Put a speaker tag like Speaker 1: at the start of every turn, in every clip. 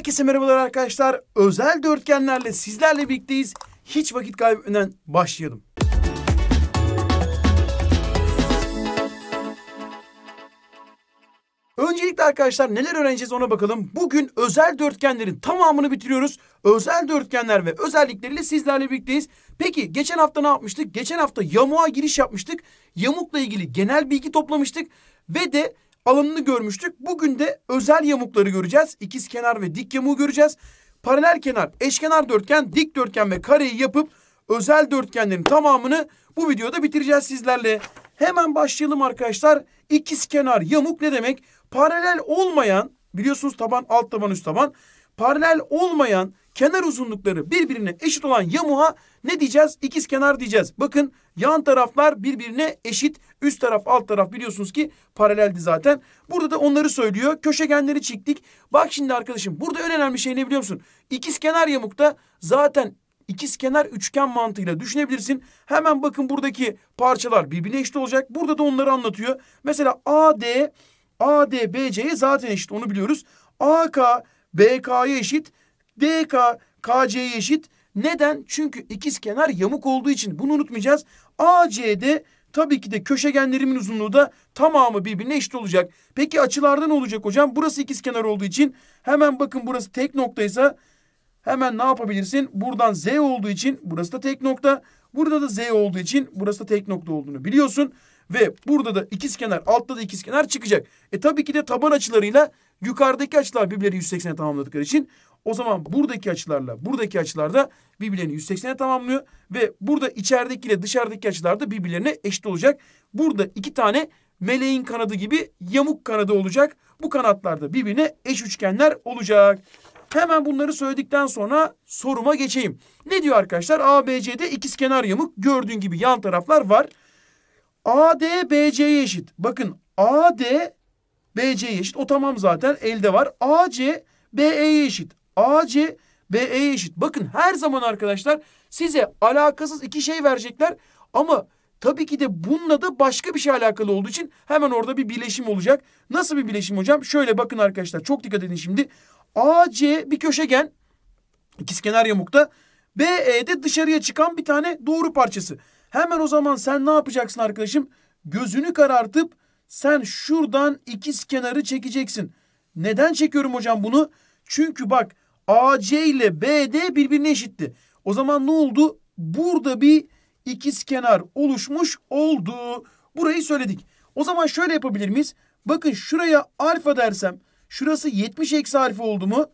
Speaker 1: Herkese merhabalar arkadaşlar. Özel dörtgenlerle sizlerle birlikteyiz. Hiç vakit kaybetmeden başlayalım. Öncelikle arkadaşlar neler öğreneceğiz ona bakalım. Bugün özel dörtgenlerin tamamını bitiriyoruz. Özel dörtgenler ve özellikleriyle sizlerle birlikteyiz. Peki geçen hafta ne yapmıştık? Geçen hafta yamuğa giriş yapmıştık. Yamukla ilgili genel bilgi toplamıştık. Ve de alanını görmüştük. Bugün de özel yamukları göreceğiz. İkiz kenar ve dik yamuğu göreceğiz. Paralel kenar, eşkenar dörtgen, dik dörtgen ve kareyi yapıp özel dörtgenlerin tamamını bu videoda bitireceğiz sizlerle. Hemen başlayalım arkadaşlar. İkiz kenar yamuk ne demek? Paralel olmayan biliyorsunuz taban alt taban üst taban. Paralel olmayan kenar uzunlukları birbirine eşit olan yamuğa ne diyeceğiz? İkiz kenar diyeceğiz. Bakın yan taraflar birbirine eşit. Üst taraf alt taraf biliyorsunuz ki paraleldi zaten. Burada da onları söylüyor. Köşegenleri çektik. Bak şimdi arkadaşım burada en önemli şey ne biliyor musun? İkiz kenar yamukta zaten ikiz kenar üçgen mantığıyla düşünebilirsin. Hemen bakın buradaki parçalar birbirine eşit olacak. Burada da onları anlatıyor. Mesela AD, AD BC'ye zaten eşit onu biliyoruz. AK, BK'ya eşit. DK KC'ye eşit. Neden? Çünkü ikiz kenar yamuk olduğu için bunu unutmayacağız. AC'de tabii ki de köşegenlerimin uzunluğu da tamamı birbirine eşit olacak. Peki açılarda ne olacak hocam? Burası ikiz kenar olduğu için hemen bakın burası tek noktaysa hemen ne yapabilirsin? Buradan Z olduğu için burası da tek nokta. Burada da Z olduğu için burası da tek nokta olduğunu biliyorsun. Ve burada da ikiz kenar, altta da ikiz kenar çıkacak. E tabii ki de taban açılarıyla yukarıdaki açılar birbirleri 180'e tamamladıkları için o zaman buradaki açılarla buradaki açılarda birbirlerini 180'e tamamlıyor. Ve burada içerideki ile dışarıdaki açılarda birbirlerine eşit olacak. Burada iki tane meleğin kanadı gibi yamuk kanadı olacak. Bu kanatlarda birbirine eş üçgenler olacak. Hemen bunları söyledikten sonra soruma geçeyim. Ne diyor arkadaşlar? ABC'de ikizkenar yamuk gördüğün gibi yan taraflar var. AD BC'ye eşit. Bakın AD BC'ye eşit. O tamam zaten elde var. AC BE'ye eşit. AC BE e eşit. Bakın her zaman arkadaşlar size alakasız iki şey verecekler ama tabii ki de bununla da başka bir şey alakalı olduğu için hemen orada bir bileşim olacak. Nasıl bir bileşim hocam? Şöyle bakın arkadaşlar çok dikkat edin şimdi. AC bir köşegen ikizkenar yamukta e de dışarıya çıkan bir tane doğru parçası. Hemen o zaman sen ne yapacaksın arkadaşım? Gözünü karartıp sen şuradan ikiz kenarı çekeceksin. Neden çekiyorum hocam bunu? Çünkü bak AC ile BD birbirine eşitti. O zaman ne oldu? Burada bir ikiz kenar oluşmuş oldu. Burayı söyledik. O zaman şöyle yapabilir miyiz? Bakın şuraya alfa dersem şurası 70 eksi alfa oldu mu?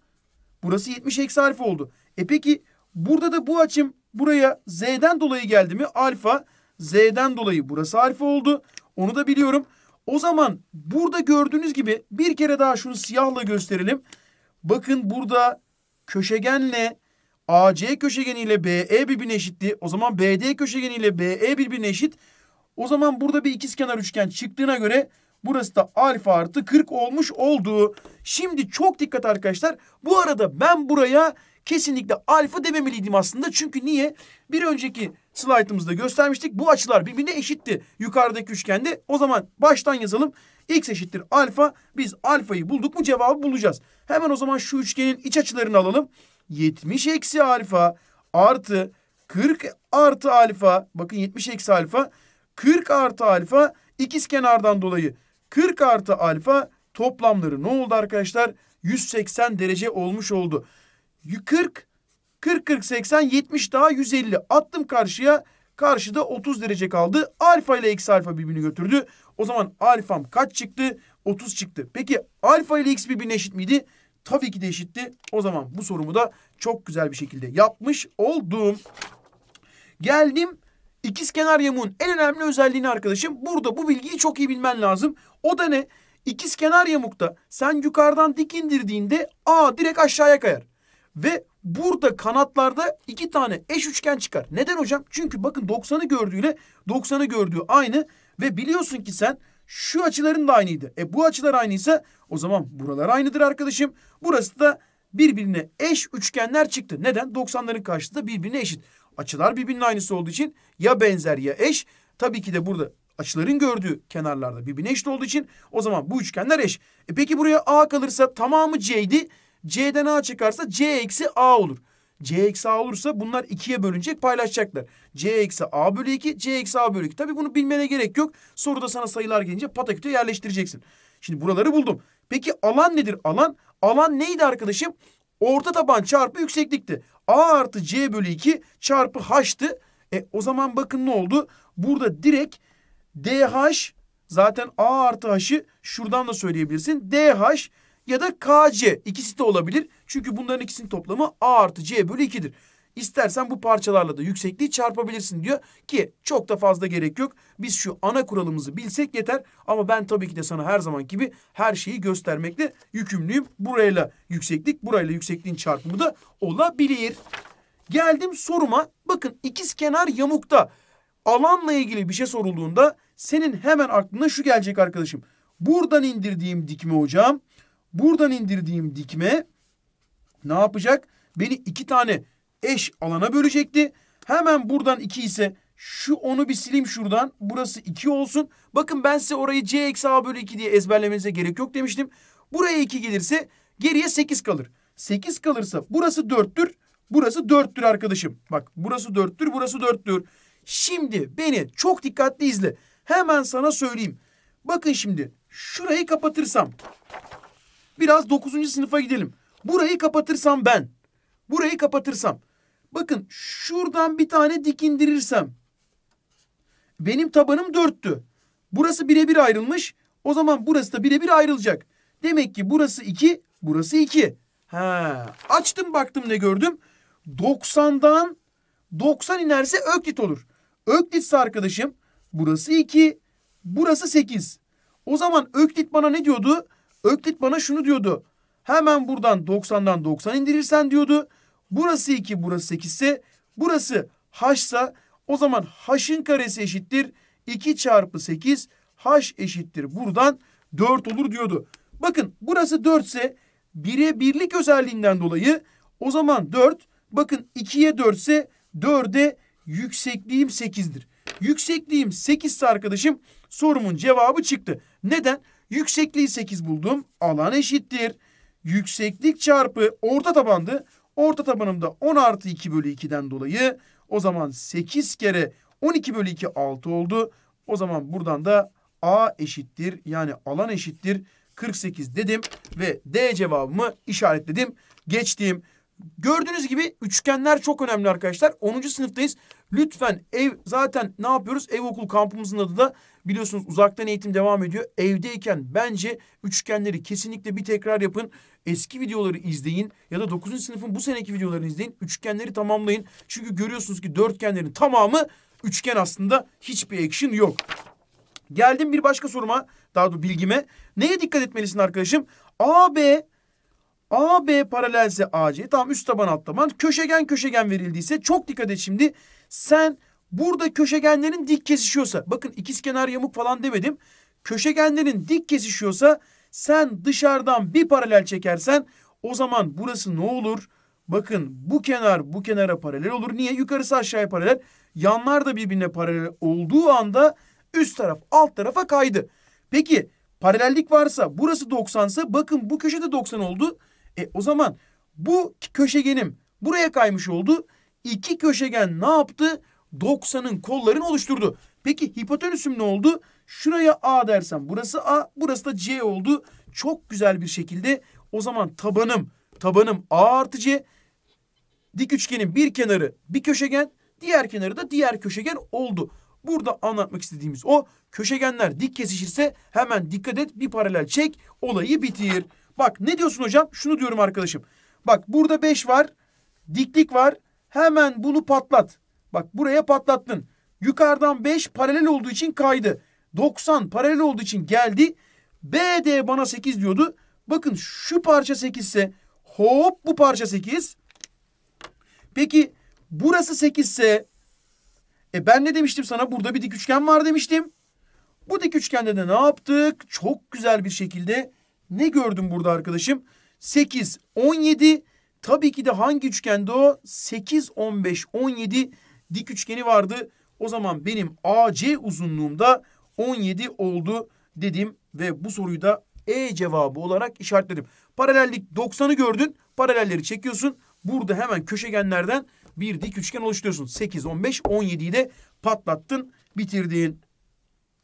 Speaker 1: Burası 70 eksi alfa oldu. E peki burada da bu açım buraya z'den dolayı geldi mi? Alfa z'den dolayı burası alfa oldu. Onu da biliyorum. O zaman burada gördüğünüz gibi bir kere daha şunu siyahla gösterelim. Bakın burada köşegenle AC köşegeni ile BE birbirine eşitti. O zaman BD köşegeni ile BE birbirine eşit. O zaman burada bir ikizkenar üçgen çıktığına göre burası da alfa artı 40 olmuş oldu. Şimdi çok dikkat arkadaşlar. Bu arada ben buraya kesinlikle alfa dememeliydim aslında. Çünkü niye? Bir önceki slaytımızda göstermiştik. Bu açılar birbirine eşitti. Yukarıdaki üçgende o zaman baştan yazalım. X eşittir alfa. Biz alfayı bulduk mu cevabı bulacağız. Hemen o zaman şu üçgenin iç açılarını alalım. 70 eksi alfa artı 40 artı alfa. Bakın 70 eksi alfa. 40 artı alfa ikiz kenardan dolayı 40 artı alfa toplamları ne oldu arkadaşlar? 180 derece olmuş oldu. 40 40 40 80 70 daha 150 attım karşıya karşıda 30 derece kaldı alfa ile eksi alfa birbirini götürdü o zaman alfam kaç çıktı 30 çıktı peki alfa ile x birbirine eşit miydi tabii ki de eşitti o zaman bu sorumu da çok güzel bir şekilde yapmış oldum geldim İkiz kenar yamuğun en önemli özelliğini arkadaşım burada bu bilgiyi çok iyi bilmen lazım. O da ne? İkiz kenar yamukta sen yukarıdan dik indirdiğinde A direkt aşağıya kayar. Ve burada kanatlarda iki tane eş üçgen çıkar. Neden hocam? Çünkü bakın 90'ı gördüğüyle 90'ı gördüğü aynı. Ve biliyorsun ki sen şu açıların da aynıydı. E bu açılar aynıysa o zaman buralar aynıdır arkadaşım. Burası da birbirine eş üçgenler çıktı. Neden? 90'ların karşıtı birbirine eşit. Açılar birbirinin aynısı olduğu için ya benzer ya eş. Tabii ki de burada açıların gördüğü kenarlarda birbirine eşit olduğu için o zaman bu üçgenler eş. E peki buraya A kalırsa tamamı C'ydi. C'den A çıkarsa C eksi A olur. C eksi A olursa bunlar ikiye bölünecek paylaşacaklar. C eksi A bölü 2, C eksi A bölü 2. Tabi bunu bilmene gerek yok. Soruda sana sayılar gelince pataküte yerleştireceksin. Şimdi buraları buldum. Peki alan nedir alan? Alan neydi arkadaşım? Orta taban çarpı yükseklikti. A artı C bölü 2 çarpı H'tı. E, o zaman bakın ne oldu? Burada direkt DH zaten A artı H'ı şuradan da söyleyebilirsin. DH ya da KC ikisi de olabilir. Çünkü bunların ikisinin toplamı A artı C bölü 2'dir. İstersen bu parçalarla da yüksekliği çarpabilirsin diyor ki çok da fazla gerek yok. Biz şu ana kuralımızı bilsek yeter ama ben tabii ki de sana her zaman gibi her şeyi göstermekle yükümlüyüm. Burayla yükseklik, burayla yüksekliğin çarpımı da olabilir. Geldim soruma. Bakın ikiz kenar yamukta alanla ilgili bir şey sorulduğunda senin hemen aklına şu gelecek arkadaşım. Buradan indirdiğim dikme hocam Buradan indirdiğim dikme ne yapacak? Beni iki tane eş alana bölecekti. Hemen buradan iki ise şu onu bir sileyim şuradan. Burası iki olsun. Bakın ben size orayı c eksi a bölü 2 diye ezberlemenize gerek yok demiştim. Buraya iki gelirse geriye sekiz kalır. Sekiz kalırsa burası dörttür, Burası dörttür arkadaşım. Bak burası dörttür, burası dörttür. Şimdi beni çok dikkatli izle. Hemen sana söyleyeyim. Bakın şimdi şurayı kapatırsam Biraz 9. sınıfa gidelim. Burayı kapatırsam ben. Burayı kapatırsam. Bakın şuradan bir tane dik indirirsem. Benim tabanım 4'tü. Burası birebir ayrılmış. O zaman burası da birebir ayrılacak. Demek ki burası 2, burası 2. Ha, açtım baktım ne gördüm? 90'dan 90 inerse öklit olur. Öklitse arkadaşım burası 2, burası 8. O zaman öklit bana ne diyordu? Öklit bana şunu diyordu. Hemen buradan 90'dan 90 indirirsen diyordu. Burası 2 burası 8 ise burası h ise o zaman h'ın karesi eşittir 2 çarpı 8 h eşittir buradan 4 olur diyordu. Bakın burası 4 ise 1'e birlik özelliğinden dolayı o zaman 4 bakın 2'ye 4 ise 4'e yüksekliğim 8'dir. Yüksekliğim 8 ise arkadaşım sorumun cevabı çıktı. Neden? Yüksekliği 8 buldum. Alan eşittir. Yükseklik çarpı orta tabandı. Orta tabanım da 10 artı 2 bölü 2'den dolayı. O zaman 8 kere 12 bölü 2 6 oldu. O zaman buradan da A eşittir. Yani alan eşittir. 48 dedim ve D cevabımı işaretledim. Geçtiğim Gördüğünüz gibi üçgenler çok önemli arkadaşlar. 10. sınıftayız. Lütfen ev zaten ne yapıyoruz? Ev okul kampımızın adı da biliyorsunuz uzaktan eğitim devam ediyor. Evdeyken bence üçgenleri kesinlikle bir tekrar yapın. Eski videoları izleyin ya da 9. sınıfın bu seneki videolarını izleyin. Üçgenleri tamamlayın. Çünkü görüyorsunuz ki dörtgenlerin tamamı üçgen aslında hiçbir action yok. Geldim bir başka soruma daha doğrusu bilgime. Neye dikkat etmelisin arkadaşım? AB AB paralelse AC. tam üst taban alt taban. Köşegen köşegen verildiyse çok dikkat et şimdi. Sen burada köşegenlerin dik kesişiyorsa. Bakın ikizkenar yamuk falan demedim. Köşegenlerin dik kesişiyorsa sen dışarıdan bir paralel çekersen o zaman burası ne olur? Bakın bu kenar bu kenara paralel olur. Niye? Yukarısı aşağıya paralel. Yanlar da birbirine paralel olduğu anda üst taraf alt tarafa kaydı. Peki paralellik varsa burası 90 ise bakın bu köşede 90 oldu. E o zaman bu köşegenim buraya kaymış oldu. İki köşegen ne yaptı? 90'ın kollarını oluşturdu. Peki hipotenüsüm ne oldu? Şuraya A dersem burası A, burası da C oldu. Çok güzel bir şekilde o zaman tabanım, tabanım A artı C. Dik üçgenin bir kenarı bir köşegen, diğer kenarı da diğer köşegen oldu. Burada anlatmak istediğimiz o köşegenler dik kesişirse hemen dikkat et bir paralel çek olayı bitir. Bak ne diyorsun hocam? Şunu diyorum arkadaşım. Bak burada beş var. Diklik var. Hemen bunu patlat. Bak buraya patlattın. Yukarıdan 5 paralel olduğu için kaydı. 90 paralel olduğu için geldi. BD bana 8 diyordu. Bakın şu parça 8 ise hop bu parça 8. Peki burası 8 ise e ben ne demiştim sana? Burada bir dik üçgen var demiştim. Bu dik üçgende de ne yaptık? Çok güzel bir şekilde ne gördüm burada arkadaşım? 8, 17. Tabii ki de hangi üçgende o? 8, 15, 17 dik üçgeni vardı. O zaman benim AC uzunluğumda 17 oldu dedim ve bu soruyu da E cevabı olarak işaretledim. Paralellik 90'ı gördün. Paralelleri çekiyorsun. Burada hemen köşegenlerden bir dik üçgen oluşturuyorsun. 8, 15, 17'yi de patlattın, bitirdin.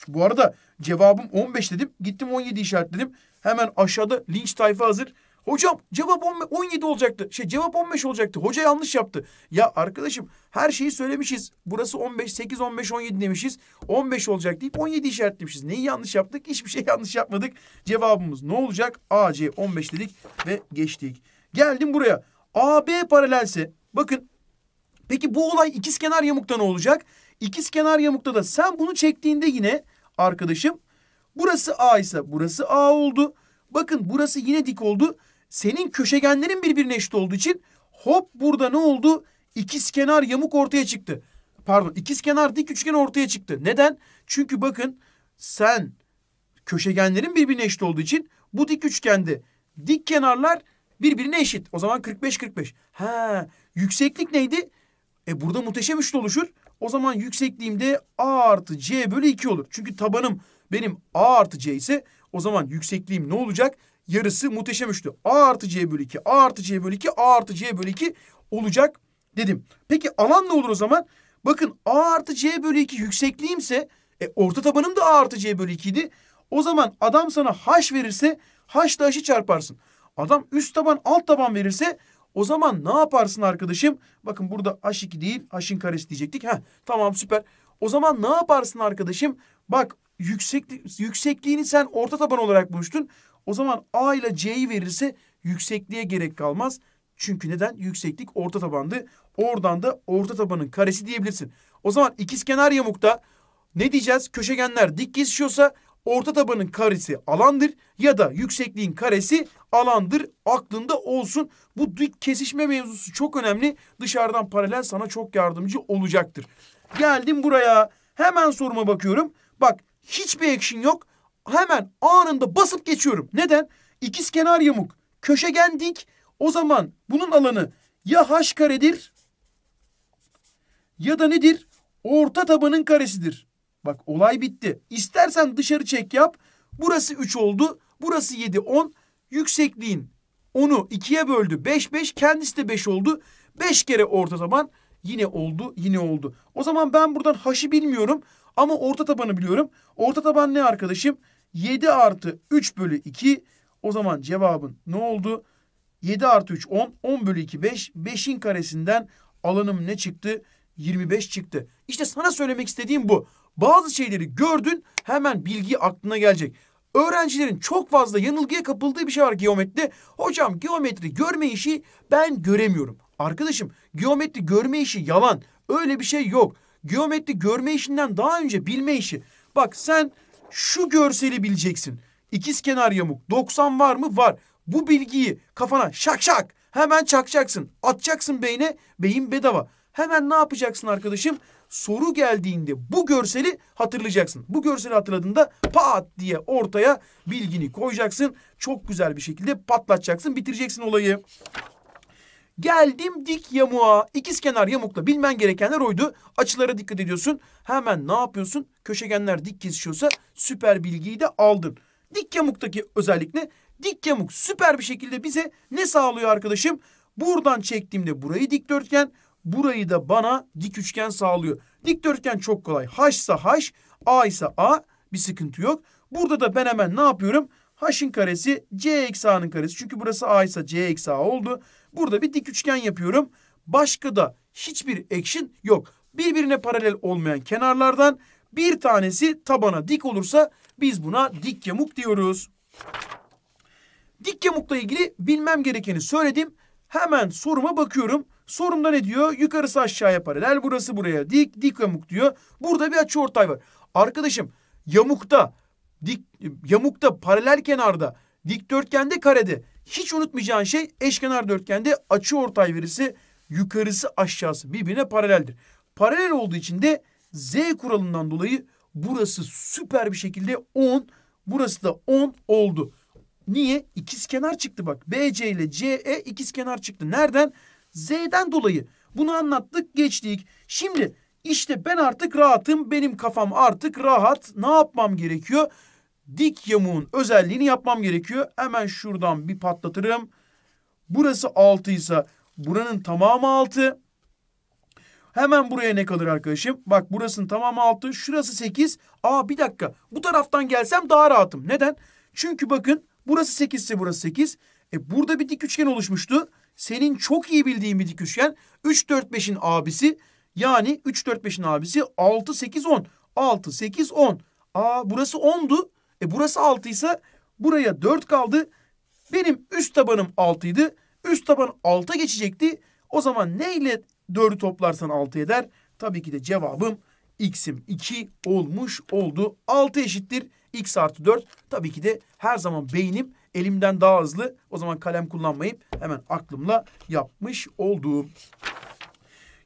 Speaker 1: Bu arada cevabım 15 dedim. Gittim 17 işaretledim. Hemen aşağıda linç tayfa hazır. Hocam cevap 17 olacaktı. Şey cevap 15 olacaktı. Hoca yanlış yaptı. Ya arkadaşım her şeyi söylemişiz. Burası 15, 8, 15, 17 demişiz. 15 olacak deyip 17 işaretlemişiz. Neyi yanlış yaptık? Hiçbir şey yanlış yapmadık. Cevabımız ne olacak? Ac 15 dedik ve geçtik. Geldim buraya. AB paralelse. Bakın. Peki bu olay ikiz kenar yamukta ne olacak? İkiz kenar yamukta da sen bunu çektiğinde yine arkadaşım Burası A ise burası A oldu. Bakın burası yine dik oldu. Senin köşegenlerin birbirine eşit olduğu için hop burada ne oldu? İkiz kenar yamuk ortaya çıktı. Pardon ikiz kenar dik üçgen ortaya çıktı. Neden? Çünkü bakın sen köşegenlerin birbirine eşit olduğu için bu dik üçgende dik kenarlar birbirine eşit. O zaman 45-45. Ha, yükseklik neydi? E burada muhteşem üçlü oluşur. O zaman yüksekliğim de A artı C bölü 2 olur. Çünkü tabanım benim A artı C ise o zaman yüksekliğim ne olacak? Yarısı muhteşem üçlü. A artı C bölü 2, A artı C bölü 2, A artı C bölü 2 olacak dedim. Peki alan ne olur o zaman? Bakın A artı C bölü 2 yüksekliğimse e, orta tabanım da A artı C bölü 2 idi. O zaman adam sana H verirse H da H'ı çarparsın. Adam üst taban alt taban verirse o zaman ne yaparsın arkadaşım? Bakın burada H2 değil H'in karesi diyecektik. Heh, tamam süper. O zaman ne yaparsın arkadaşım? Bak Yüksek, yüksekliğini sen orta taban olarak buluştun. O zaman A ile C'yi verirse yüksekliğe gerek kalmaz. Çünkü neden? Yükseklik orta tabandı. Oradan da orta tabanın karesi diyebilirsin. O zaman ikizkenar yamukta ne diyeceğiz? Köşegenler dik kesişiyorsa orta tabanın karesi alandır ya da yüksekliğin karesi alandır. Aklında olsun. Bu dik kesişme mevzusu çok önemli. Dışarıdan paralel sana çok yardımcı olacaktır. Geldim buraya. Hemen soruma bakıyorum. Bak Hiçbir action yok. Hemen anında basıp geçiyorum. Neden? İkiz kenar yamuk. Köşegen dik. O zaman bunun alanı ya h karedir ya da nedir? Orta tabanın karesidir. Bak olay bitti. İstersen dışarı çek yap. Burası 3 oldu. Burası 7 10. Yüksekliğin 10'u 2'ye böldü. 5 5 kendisi de 5 oldu. 5 kere orta taban yine oldu yine oldu. O zaman ben buradan haşı bilmiyorum. Ama orta tabanı biliyorum. Orta taban ne arkadaşım? 7 artı 3 bölü 2. O zaman cevabın ne oldu? 7 artı 3 10. 10 bölü 2 5. 5'in karesinden alanım ne çıktı? 25 çıktı. İşte sana söylemek istediğim bu. Bazı şeyleri gördün hemen bilgi aklına gelecek. Öğrencilerin çok fazla yanılgıya kapıldığı bir şey var geometride. Hocam geometri görme işi ben göremiyorum. Arkadaşım geometri görme işi yalan. Öyle bir şey yok. Geometri görme işinden daha önce bilme işi. Bak sen şu görseli bileceksin. İkiz kenar yamuk 90 var mı? Var. Bu bilgiyi kafana şak şak hemen çakacaksın. Atacaksın beyne. Beyin bedava. Hemen ne yapacaksın arkadaşım? Soru geldiğinde bu görseli hatırlayacaksın. Bu görseli hatırladığında pat diye ortaya bilgini koyacaksın. Çok güzel bir şekilde patlatacaksın, bitireceksin olayı. Geldim dik yamuğa. İkiz kenar yamukla bilmen gerekenler oydu. Açılara dikkat ediyorsun. Hemen ne yapıyorsun? Köşegenler dik kesişiyorsa süper bilgiyi de aldın. Dik yamuktaki özellik ne? Dik yamuk süper bir şekilde bize ne sağlıyor arkadaşım? Buradan çektiğimde burayı dikdörtgen, burayı da bana dik üçgen sağlıyor. Dikdörtgen çok kolay. H ise H, A ise A bir sıkıntı yok. Burada da ben hemen ne yapıyorum? H'ın karesi C eksi A'nın karesi. Çünkü burası A ise C eksi A oldu. Burada bir dik üçgen yapıyorum. Başka da hiçbir ekşin yok. Birbirine paralel olmayan kenarlardan bir tanesi tabana dik olursa biz buna dik yamuk diyoruz. Dik yamukla ilgili bilmem gerekeni söyledim. Hemen soruma bakıyorum. Sorumda ne diyor? Yukarısı aşağıya paralel, burası buraya dik, dik yamuk diyor. Burada bir açı ortay var. Arkadaşım yamukta, dik, yamukta paralel kenarda, dikdörtgende karede hiç unutmayacağın şey eşkenar dörtgende açı ortay verisi yukarısı aşağısı birbirine paraleldir. Paralel olduğu için de Z kuralından dolayı burası süper bir şekilde 10, burası da 10 oldu. Niye? İkiz kenar çıktı bak. BC ile CE ikiz kenar çıktı. Nereden? Z'den dolayı. Bunu anlattık, geçtik. Şimdi işte ben artık rahatım, benim kafam artık rahat. Ne yapmam gerekiyor? dik yamuğun özelliğini yapmam gerekiyor. Hemen şuradan bir patlatırım. Burası 6 ise buranın tamamı 6. Hemen buraya ne kalır arkadaşım? Bak burasının tamamı 6. Şurası 8. Aa bir dakika. Bu taraftan gelsem daha rahatım. Neden? Çünkü bakın burası 8 ise burası 8. E burada bir dik üçgen oluşmuştu. Senin çok iyi bildiğin bir dik üçgen. 3, 4, 5'in abisi. Yani 3, 4, 5'in abisi 6, 8, 10. 6, 8, 10. Aa burası 10'du. E burası 6 ise buraya 4 kaldı. Benim üst tabanım 6 idi. Üst taban 6'a geçecekti. O zaman neyle ile 4'ü toplarsan 6 eder? Tabii ki de cevabım x'im 2 olmuş oldu. 6 eşittir x artı 4. Tabii ki de her zaman beynim elimden daha hızlı. O zaman kalem kullanmayıp hemen aklımla yapmış olduğum.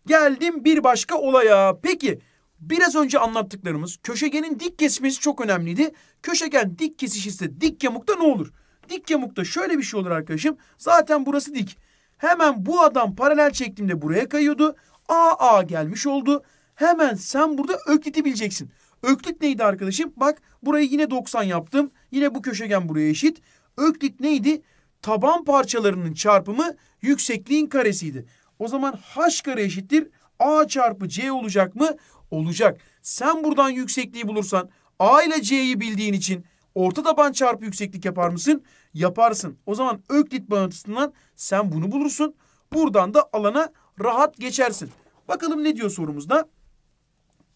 Speaker 1: Geldim bir başka olaya. Peki Biraz önce anlattıklarımız köşegenin dik kesmesi çok önemliydi. Köşegen dik kesişirse dik yamukta ne olur? Dik yamukta şöyle bir şey olur arkadaşım. Zaten burası dik. Hemen bu adam paralel çektiğimde buraya kayıyordu. AA gelmiş oldu. Hemen sen burada ökliti bileceksin. Öklit neydi arkadaşım? Bak burayı yine 90 yaptım. Yine bu köşegen buraya eşit. Öklit neydi? Taban parçalarının çarpımı yüksekliğin karesiydi. O zaman h kare eşittir a çarpı c olacak mı? Olacak. Sen buradan yüksekliği bulursan A ile C'yi bildiğin için orta taban çarpı yükseklik yapar mısın? Yaparsın. O zaman öklit bağıntısından sen bunu bulursun. Buradan da alana rahat geçersin. Bakalım ne diyor sorumuzda?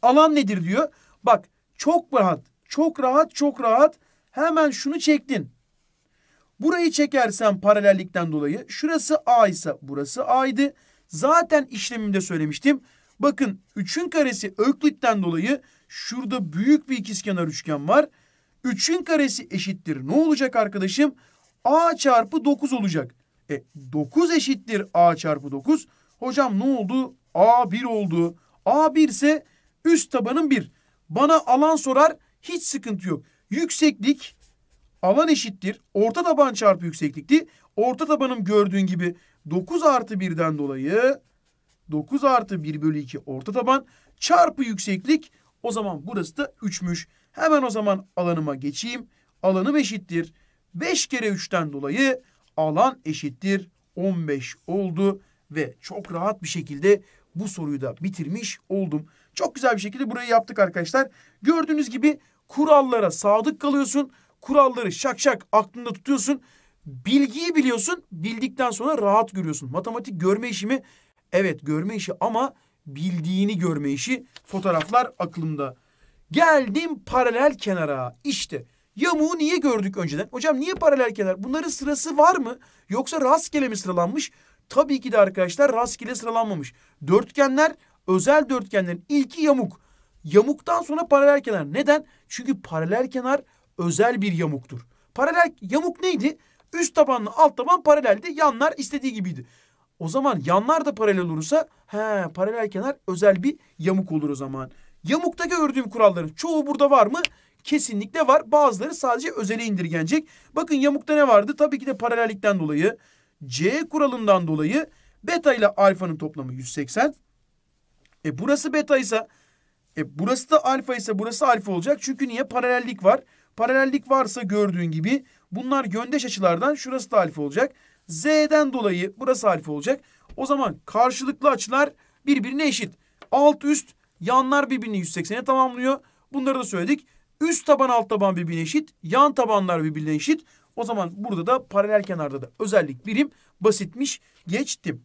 Speaker 1: Alan nedir diyor. Bak çok rahat, çok rahat, çok rahat. Hemen şunu çektin. Burayı çekersen paralellikten dolayı şurası A ise burası A'ydı. Zaten işlemimde söylemiştim. Bakın 3'ün karesi Öklit'ten dolayı şurada büyük bir ikizkenar üçgen var. 3'ün karesi eşittir ne olacak arkadaşım? A çarpı 9 olacak. E 9 eşittir A çarpı 9. Hocam ne oldu? A 1 oldu. A 1 ise üst tabanın 1. Bana alan sorar hiç sıkıntı yok. Yükseklik alan eşittir. Orta taban çarpı yükseklikti. Orta tabanım gördüğün gibi 9 artı 1'den dolayı 9 artı 1 bölü 2 orta taban çarpı yükseklik o zaman burası da 3'müş. Hemen o zaman alanıma geçeyim. Alanım eşittir. 5 kere 3'ten dolayı alan eşittir 15 oldu ve çok rahat bir şekilde bu soruyu da bitirmiş oldum. Çok güzel bir şekilde burayı yaptık arkadaşlar. Gördüğünüz gibi kurallara sadık kalıyorsun. Kuralları şak şak aklında tutuyorsun. Bilgiyi biliyorsun. Bildikten sonra rahat görüyorsun. Matematik görme işimi Evet görme işi ama bildiğini görme işi. Fotoğraflar aklımda. Geldim paralel kenara. işte yamuğu niye gördük önceden? Hocam niye paralel kenar? Bunların sırası var mı? Yoksa rastgele mi sıralanmış? Tabii ki de arkadaşlar rastgele sıralanmamış. Dörtgenler özel dörtgenlerin ilki yamuk. Yamuktan sonra paralel kenar. Neden? Çünkü paralel kenar özel bir yamuktur. Paralel yamuk neydi? Üst tabanla alt taban paraleldi. Yanlar istediği gibiydi. O zaman yanlar da paralel olursa he paralel kenar özel bir yamuk olur o zaman. Yamukta gördüğüm kuralların çoğu burada var mı? Kesinlikle var. Bazıları sadece özele indirgenecek. Bakın yamukta ne vardı? Tabii ki de paralellikten dolayı. C kuralından dolayı beta ile alfanın toplamı 180. E burası beta ise e burası da alfa ise burası alfa olacak. Çünkü niye? Paralellik var. Paralellik varsa gördüğün gibi bunlar yöndeş açılardan şurası da alfa olacak. Z'den dolayı burası harfi olacak. O zaman karşılıklı açılar birbirine eşit. Alt üst yanlar birbirini 180'e tamamlıyor. Bunları da söyledik. Üst taban alt taban birbirine eşit. Yan tabanlar birbirine eşit. O zaman burada da paralel kenarda da özellik birim basitmiş geçtim.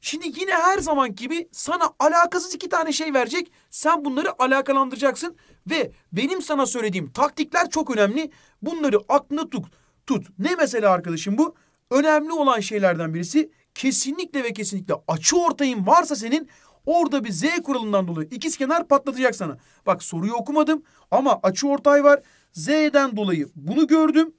Speaker 1: Şimdi yine her zaman gibi sana alakasız iki tane şey verecek. Sen bunları alakalandıracaksın ve benim sana söylediğim taktikler çok önemli. Bunları aklına tut tut. Ne mesela arkadaşım bu? Önemli olan şeylerden birisi kesinlikle ve kesinlikle açı ortayın varsa senin orada bir Z kuralından dolayı ikiz kenar patlatacak sana. Bak soruyu okumadım ama açı ortay var. Z'den dolayı bunu gördüm.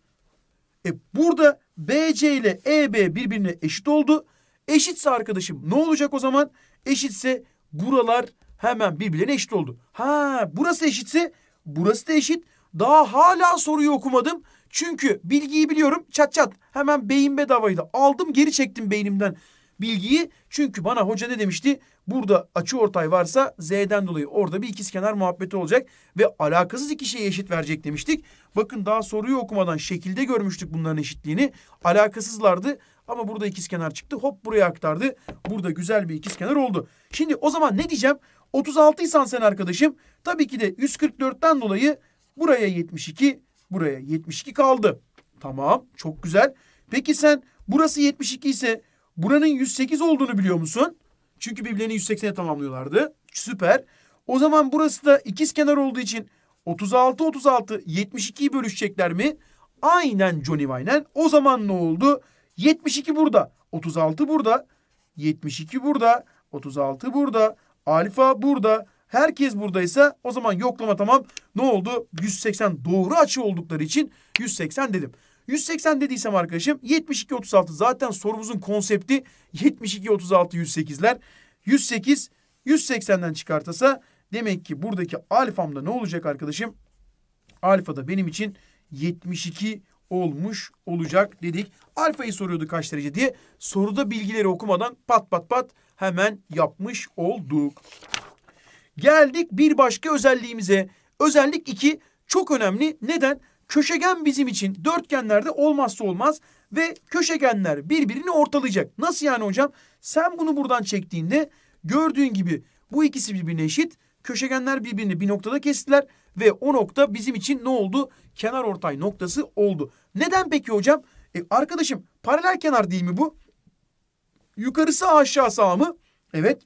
Speaker 1: E burada BC ile EB birbirine eşit oldu. Eşitse arkadaşım ne olacak o zaman? Eşitse buralar hemen birbirine eşit oldu. Ha burası eşitse burası da eşit. Daha hala soruyu okumadım. Çünkü bilgiyi biliyorum çat çat hemen beyin bedavaydı. Aldım geri çektim beynimden bilgiyi. Çünkü bana hoca ne demişti? Burada açı ortay varsa Z'den dolayı orada bir ikizkenar muhabbeti olacak. Ve alakasız iki şeye eşit verecek demiştik. Bakın daha soruyu okumadan şekilde görmüştük bunların eşitliğini. Alakasızlardı ama burada ikizkenar çıktı. Hop buraya aktardı. Burada güzel bir ikizkenar oldu. Şimdi o zaman ne diyeceğim? 36 isen sen arkadaşım. Tabii ki de 144'ten dolayı buraya 72, Buraya 72 kaldı. Tamam çok güzel. Peki sen burası 72 ise buranın 108 olduğunu biliyor musun? Çünkü birbirlerini 180'e tamamlıyorlardı. Süper. O zaman burası da ikiz kenar olduğu için 36 36 72'yi bölüşecekler mi? Aynen Johnny Vaynen. O zaman ne oldu? 72 burada, 36 burada, 72 burada, 36 burada, alfa burada, Herkes buradaysa o zaman yoklama tamam. Ne oldu? 180 doğru açı oldukları için 180 dedim. 180 dediysem arkadaşım 72 36 zaten sorumuzun konsepti 72 36 108'ler. 108 180'den çıkartasa demek ki buradaki alfamda ne olacak arkadaşım? Alfa da benim için 72 olmuş olacak dedik. Alfayı soruyordu kaç derece diye. Soruda bilgileri okumadan pat pat pat hemen yapmış olduk. Geldik bir başka özelliğimize. Özellik 2 çok önemli. Neden? Köşegen bizim için dörtgenlerde olmazsa olmaz ve köşegenler birbirini ortalayacak. Nasıl yani hocam? Sen bunu buradan çektiğinde gördüğün gibi bu ikisi birbirine eşit. Köşegenler birbirini bir noktada kestiler ve o nokta bizim için ne oldu? Kenar ortay noktası oldu. Neden peki hocam? E arkadaşım paralel kenar değil mi bu? Yukarısı aşağı sağ mı? Evet.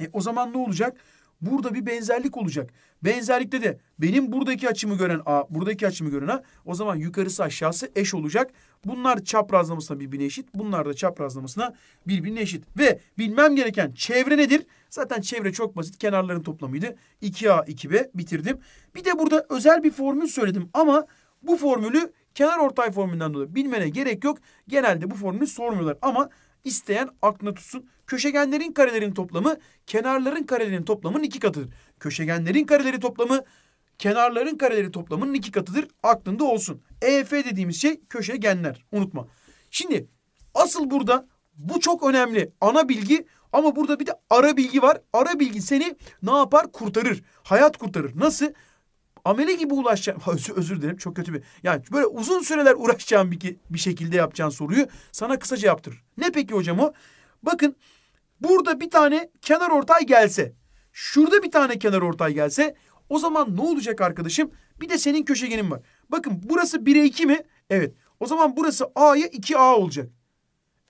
Speaker 1: E o zaman ne olacak? Burada bir benzerlik olacak. Benzerlikte de benim buradaki açımı gören A, buradaki açımı gören A. O zaman yukarısı aşağısı eş olacak. Bunlar çaprazlamasına birbirine eşit. Bunlar da çaprazlamasına birbirine eşit. Ve bilmem gereken çevre nedir? Zaten çevre çok basit. Kenarların toplamıydı. 2A, 2B bitirdim. Bir de burada özel bir formül söyledim ama bu formülü kenar ortay formülünden dolayı bilmene gerek yok. Genelde bu formülü sormuyorlar ama isteyen aklına tutsun. Köşegenlerin karelerin toplamı kenarların karelerinin toplamının iki katıdır. Köşegenlerin kareleri toplamı kenarların kareleri toplamının iki katıdır. Aklında olsun. EF dediğimiz şey köşegenler. Unutma. Şimdi asıl burada bu çok önemli. Ana bilgi ama burada bir de ara bilgi var. Ara bilgi seni ne yapar? Kurtarır. Hayat kurtarır. Nasıl? amele gibi ulaşacağım. Özür, özür dilerim çok kötü bir. Yani böyle uzun süreler uğraşacağım bir, bir şekilde yapacağın soruyu sana kısaca yaptırır. Ne peki hocam o? Bakın burada bir tane kenar ortay gelse. Şurada bir tane kenar ortay gelse. O zaman ne olacak arkadaşım? Bir de senin köşegenin var. Bakın burası 1'e 2 mi? Evet. O zaman burası A'ya 2A olacak.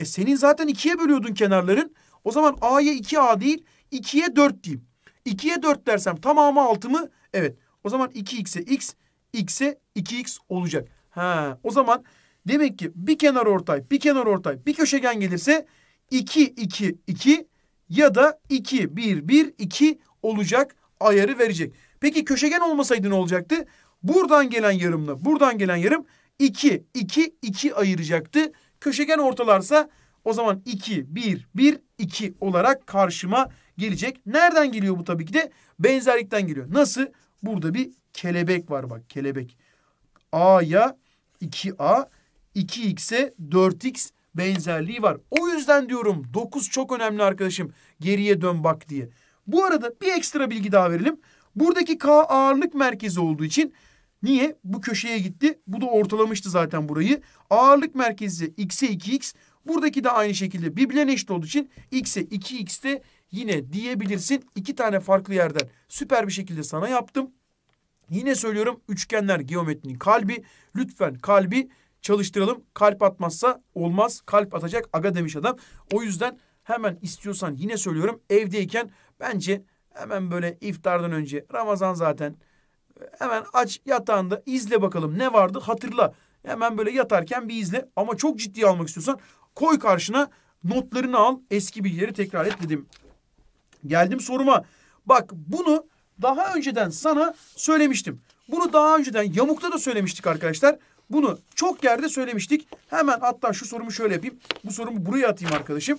Speaker 1: E senin zaten 2'ye bölüyordun kenarların. O zaman A'ya 2A değil 2'ye 4 diyeyim. 2'ye 4 dersem tamamı 6 mı? Evet. O zaman 2x'e x, x'e 2x olacak. Ha, o zaman demek ki bir kenar ortay, bir kenar ortay, bir köşegen gelirse 2, 2, 2 ya da 2, 1, 1, 2 olacak ayarı verecek. Peki köşegen olmasaydı ne olacaktı? Buradan gelen yarımla buradan gelen yarım 2, 2, 2 ayıracaktı. Köşegen ortalarsa o zaman 2, 1, 1, 2 olarak karşıma gelecek. Nereden geliyor bu tabii ki de? Benzerlikten geliyor. Nasıl? Burada bir kelebek var bak kelebek. A'ya 2A, 2X'e 4X benzerliği var. O yüzden diyorum 9 çok önemli arkadaşım. Geriye dön bak diye. Bu arada bir ekstra bilgi daha verelim. Buradaki K ağırlık merkezi olduğu için niye? Bu köşeye gitti. Bu da ortalamıştı zaten burayı. Ağırlık merkezi X'e 2X. Buradaki de aynı şekilde birbirine eşit olduğu için X'e 2 xte yine diyebilirsin iki tane farklı yerden süper bir şekilde sana yaptım. Yine söylüyorum üçgenler geometrinin kalbi. Lütfen kalbi çalıştıralım. Kalp atmazsa olmaz. Kalp atacak aga demiş adam. O yüzden hemen istiyorsan yine söylüyorum evdeyken bence hemen böyle iftardan önce Ramazan zaten hemen aç yatağında izle bakalım ne vardı hatırla. Hemen böyle yatarken bir izle ama çok ciddi almak istiyorsan koy karşına notlarını al eski bilgileri tekrar et dedim. Geldim soruma. Bak bunu daha önceden sana söylemiştim. Bunu daha önceden yamukta da söylemiştik arkadaşlar. Bunu çok yerde söylemiştik. Hemen hatta şu sorumu şöyle yapayım. Bu sorumu buraya atayım arkadaşım.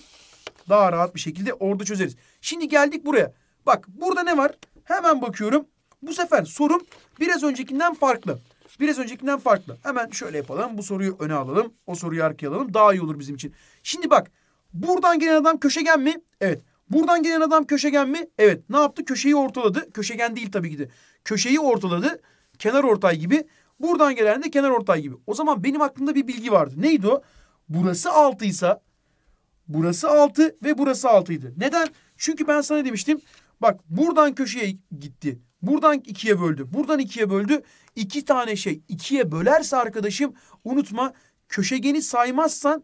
Speaker 1: Daha rahat bir şekilde orada çözeriz. Şimdi geldik buraya. Bak burada ne var? Hemen bakıyorum. Bu sefer sorum biraz öncekinden farklı. Biraz öncekinden farklı. Hemen şöyle yapalım. Bu soruyu öne alalım. O soruyu arkaya alalım. Daha iyi olur bizim için. Şimdi bak. Buradan gelen adam köşegen mi? Evet. Buradan gelen adam köşegen mi? Evet. Ne yaptı? Köşeyi ortaladı. Köşegen değil tabii ki de. Köşeyi ortaladı. Kenar ortay gibi. Buradan gelen de kenar ortay gibi. O zaman benim aklımda bir bilgi vardı. Neydi o? Burası 6 ise burası 6 ve burası 6'ydı. Neden? Çünkü ben sana demiştim. Bak buradan köşeye gitti. Buradan ikiye böldü. Buradan ikiye böldü. İki tane şey ikiye bölerse arkadaşım unutma köşegeni saymazsan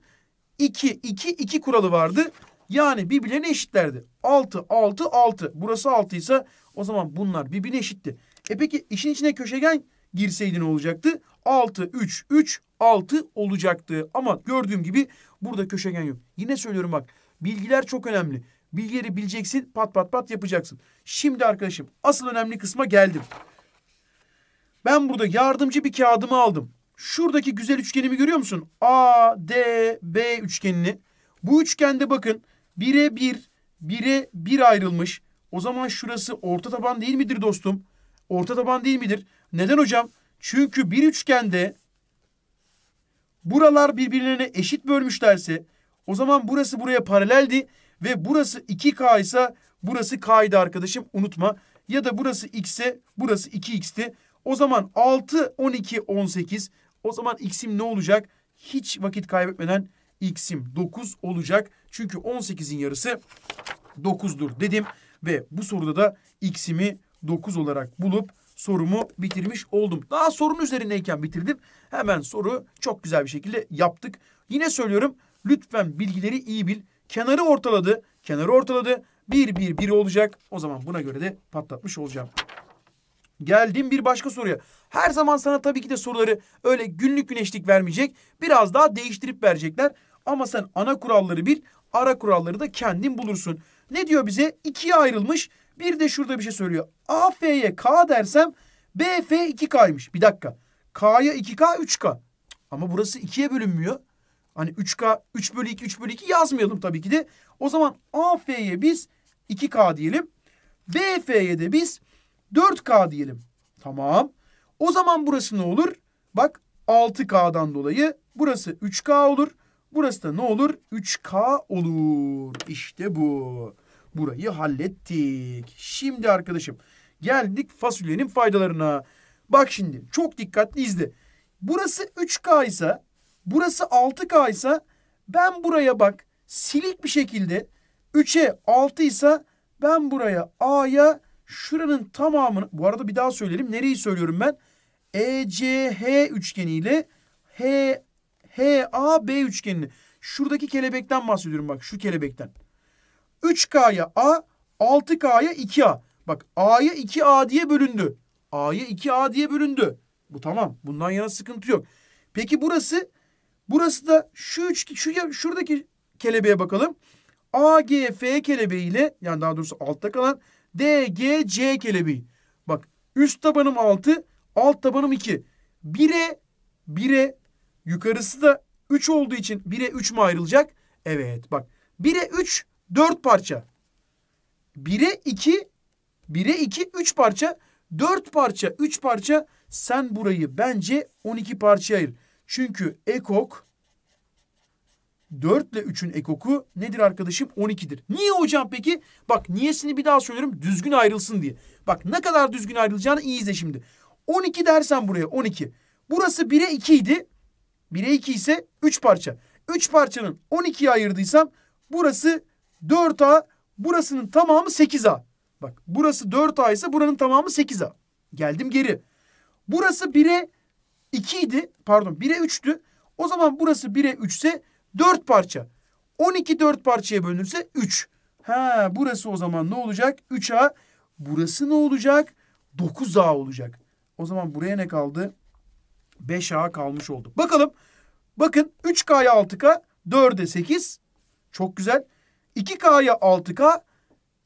Speaker 1: 2 2 2 kuralı vardı. Yani birbirlerine eşitlerdi. 6, 6, 6. Burası 6 ise o zaman bunlar birbirine eşitti. E peki işin içine köşegen girseydi ne olacaktı? 6, 3, 3, 6 olacaktı. Ama gördüğüm gibi burada köşegen yok. Yine söylüyorum bak bilgiler çok önemli. Bilgileri bileceksin pat pat pat yapacaksın. Şimdi arkadaşım asıl önemli kısma geldim. Ben burada yardımcı bir kağıdımı aldım. Şuradaki güzel üçgenimi görüyor musun? A, D, B üçgenini. Bu üçgende bakın Bire bir, bire bir ayrılmış. O zaman şurası orta taban değil midir dostum? Orta taban değil midir? Neden hocam? Çünkü bir üçgende buralar birbirlerine eşit bölmüşlerse o zaman burası buraya paraleldi ve burası 2K ise burası K'ydı arkadaşım unutma. Ya da burası x ise burası 2X'ti. O zaman 6, 12, 18. O zaman X'im ne olacak? Hiç vakit kaybetmeden x'im 9 olacak. Çünkü 18'in yarısı 9'dur dedim. Ve bu soruda da x'imi 9 olarak bulup sorumu bitirmiş oldum. Daha sorunun üzerindeyken bitirdim. Hemen soru çok güzel bir şekilde yaptık. Yine söylüyorum lütfen bilgileri iyi bil. Kenarı ortaladı. Kenarı ortaladı. 1 1 1 olacak. O zaman buna göre de patlatmış olacağım. Geldim bir başka soruya. Her zaman sana tabii ki de soruları öyle günlük güneşlik vermeyecek. Biraz daha değiştirip verecekler. Ama sen ana kuralları bil, ara kuralları da kendin bulursun. Ne diyor bize? İkiye ayrılmış. Bir de şurada bir şey söylüyor. AF'ye K dersem BF 2K'ymış. Bir dakika. K'ya 2K 3K. Ama burası 2'ye bölünmüyor. Hani 3K 3 bölü 2 3 bölü 2 yazmayalım tabii ki de. O zaman AF'ye biz 2K diyelim. BF'ye de biz 4K diyelim. Tamam. O zaman burası ne olur? Bak 6K'dan dolayı burası 3K olur. Burası da ne olur? 3K olur. İşte bu. Burayı hallettik. Şimdi arkadaşım geldik fasulyenin faydalarına. Bak şimdi çok dikkatli izle. Burası 3K ise burası 6K ise ben buraya bak silik bir şekilde 3'e 6 ise ben buraya A'ya şuranın tamamını bu arada bir daha söyleyelim. Nereyi söylüyorum ben? ECH üçgeniyle H HAB üçgenini. Şuradaki kelebekten bahsediyorum bak şu kelebekten. 3K'ya A, 6K'ya 2A. Bak A'ya 2A diye bölündü. A'ya 2A diye bölündü. Bu tamam. Bundan yana sıkıntı yok. Peki burası burası da şu üç şu şuradaki kelebeğe bakalım. AGF kelebeği ile yani daha doğrusu altta kalan DGC kelebeği. Bak üst tabanım 6, alt tabanım 2. 1'e 1'e Yukarısı da 3 olduğu için 1'e 3 mü ayrılacak? Evet bak 1'e 3 4 parça. 1'e 2 1'e 2 3 parça. 4 parça 3 parça. Sen burayı bence 12 parçaya ayır. Çünkü ekok 4 ile 3'ün ekoku nedir arkadaşım? 12'dir. Niye hocam peki? Bak niyesini bir daha söylüyorum düzgün ayrılsın diye. Bak ne kadar düzgün ayrılacağını iyi izle şimdi. 12 dersen buraya 12. Burası 1'e 2 idi. 1'e 2 ise 3 parça. 3 parçanın 12'ye ayırdıysam burası 4A, burasının tamamı 8A. Bak burası 4A ise buranın tamamı 8A. Geldim geri. Burası 1'e 2 idi. Pardon 1'e 3'tü. O zaman burası 1'e 3 ise 4 parça. 12 4 parçaya bölünürse 3. Ha burası o zaman ne olacak? 3A. Burası ne olacak? 9A olacak. O zaman buraya ne kaldı? 5A kalmış oldu. Bakalım. Bakın 3K'ya 6K, 4'e 8. Çok güzel. 2K'ya 6K,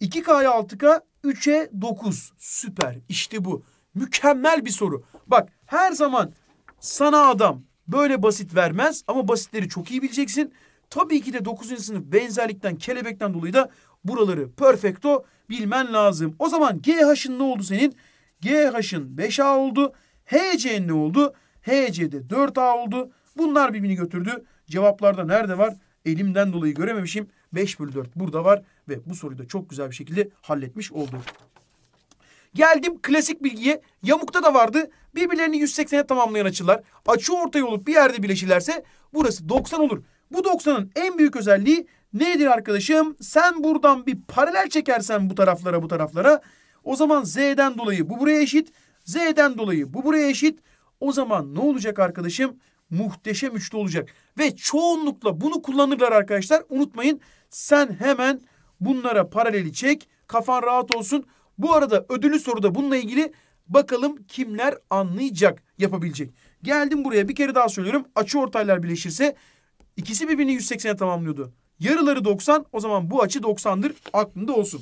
Speaker 1: 2K'ya 6K, 3'e 9. Süper. İşte bu. Mükemmel bir soru. Bak her zaman sana adam böyle basit vermez ama basitleri çok iyi bileceksin. Tabii ki de 9. sınıf benzerlikten, kelebekten dolayı da buraları perfecto bilmen lazım. O zaman GH'ın ne oldu senin? GH'ın 5A oldu. HC'nin ne oldu? HC'de 4A oldu. Bunlar birbirini götürdü. Cevaplarda nerede var? Elimden dolayı görememişim. 5 bölü 4 burada var ve bu soruyu da çok güzel bir şekilde halletmiş oldu. Geldim klasik bilgiye. Yamukta da vardı. Birbirlerini 180'e tamamlayan açılar açı ortaya olup bir yerde birleşirlerse burası 90 olur. Bu 90'ın en büyük özelliği nedir arkadaşım? Sen buradan bir paralel çekersen bu taraflara bu taraflara o zaman Z'den dolayı bu buraya eşit. Z'den dolayı bu buraya eşit. O zaman ne olacak arkadaşım? Muhteşem üçlü olacak. Ve çoğunlukla bunu kullanırlar arkadaşlar. Unutmayın sen hemen bunlara paraleli çek. Kafan rahat olsun. Bu arada ödülü soruda bununla ilgili bakalım kimler anlayacak, yapabilecek. Geldim buraya bir kere daha söylüyorum. Açı ortaylar birleşirse ikisi birbirini 180'e tamamlıyordu. Yarıları 90 o zaman bu açı 90'dır aklında olsun.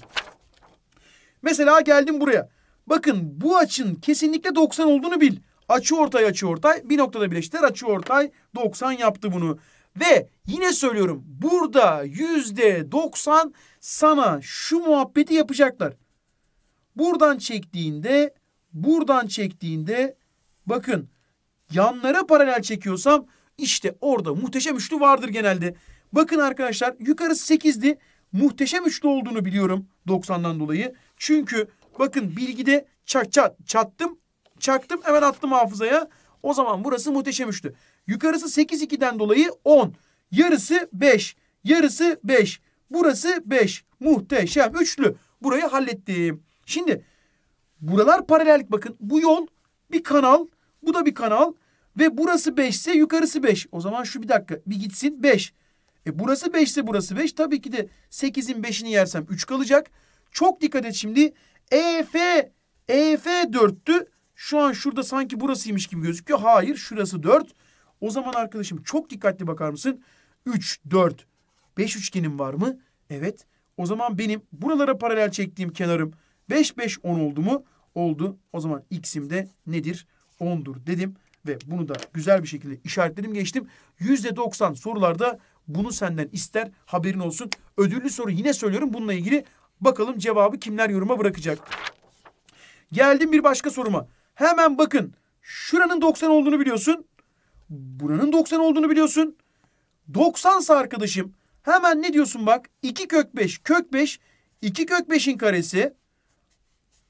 Speaker 1: Mesela geldim buraya. Bakın bu açın kesinlikle 90 olduğunu bil. Açı ortay açı ortay bir noktada birleştiler açı ortay 90 yaptı bunu. Ve yine söylüyorum burada yüzde 90 sana şu muhabbeti yapacaklar. Buradan çektiğinde buradan çektiğinde bakın yanlara paralel çekiyorsam işte orada muhteşem üçlü vardır genelde. Bakın arkadaşlar yukarısı 8'di. Muhteşem üçlü olduğunu biliyorum 90'dan dolayı. Çünkü bakın bilgide çat çat çattım çaktım hemen attım hafızaya. O zaman burası muhteşem üçlü. Yukarısı 8 2'den dolayı 10. Yarısı 5. Yarısı 5. Burası 5. Muhteşem üçlü. Burayı hallettim. Şimdi buralar paralellik bakın. Bu yol bir kanal. Bu da bir kanal. Ve burası 5 ise yukarısı 5. O zaman şu bir dakika bir gitsin 5. E burası 5 ise burası 5. Tabii ki de 8'in 5'ini yersem 3 kalacak. Çok dikkat et şimdi. EF EF 4'tü. Şu an şurada sanki burasıymış gibi gözüküyor. Hayır şurası 4. O zaman arkadaşım çok dikkatli bakar mısın? 3, 4, 5 üçgenim var mı? Evet. O zaman benim buralara paralel çektiğim kenarım 5, 5, 10 oldu mu? Oldu. O zaman x'im de nedir? 10'dur dedim. Ve bunu da güzel bir şekilde işaretledim geçtim. %90 sorularda bunu senden ister haberin olsun. Ödüllü soru yine söylüyorum bununla ilgili. Bakalım cevabı kimler yoruma bırakacak. Geldim bir başka soruma. Hemen bakın. Şuranın 90 olduğunu biliyorsun. Buranın 90 olduğunu biliyorsun. 90 sa arkadaşım hemen ne diyorsun bak? 2 kök 5 kök 5 2 kök 5'in karesi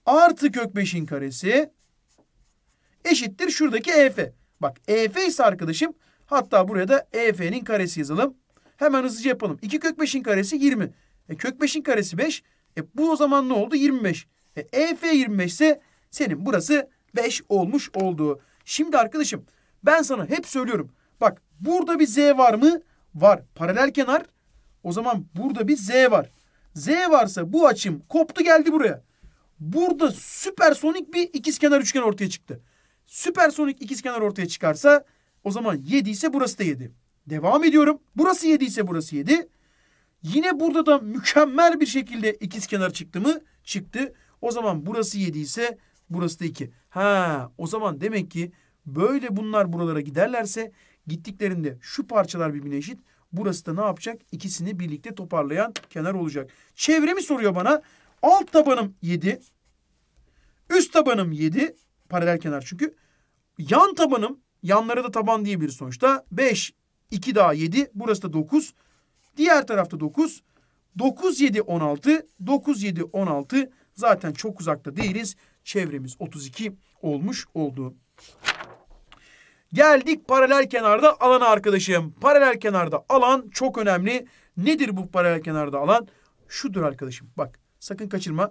Speaker 1: artı kök 5'in karesi eşittir şuradaki EF. Bak EF ise arkadaşım hatta buraya da EF'nin karesi yazalım. Hemen hızlıca yapalım. 2 kök 5'in karesi 20. E, kök 5'in karesi 5. E, bu o zaman ne oldu? 25. E, EF 25 ise senin burası 5 olmuş oldu. Şimdi arkadaşım ben sana hep söylüyorum. Bak burada bir z var mı? Var. Paralel kenar. O zaman burada bir z var. Z varsa bu açım koptu geldi buraya. Burada süpersonik bir ikizkenar üçgen ortaya çıktı. Süpersonik ikizkenar ortaya çıkarsa o zaman 7 ise burası da 7. Devam ediyorum. Burası 7 ise burası 7. Yine burada da mükemmel bir şekilde ikizkenar çıktı mı? Çıktı. O zaman burası 7 ise Burası da iki. Ha o zaman demek ki böyle bunlar buralara giderlerse gittiklerinde şu parçalar birbirine eşit. Burası da ne yapacak? İkisini birlikte toparlayan kenar olacak. Çevre mi soruyor bana. Alt tabanım 7. Üst tabanım 7. Paralel kenar çünkü. Yan tabanım yanlara da taban diyebiliriz sonuçta. 5. 2 daha 7. Burası da 9. Diğer tarafta 9. 9 7 16. 9 7 16. Zaten çok uzakta değiliz çevremiz 32 olmuş oldu. Geldik paralel kenarda alana arkadaşım. Paralel kenarda alan çok önemli. Nedir bu paralel kenarda alan? Şudur arkadaşım. Bak sakın kaçırma.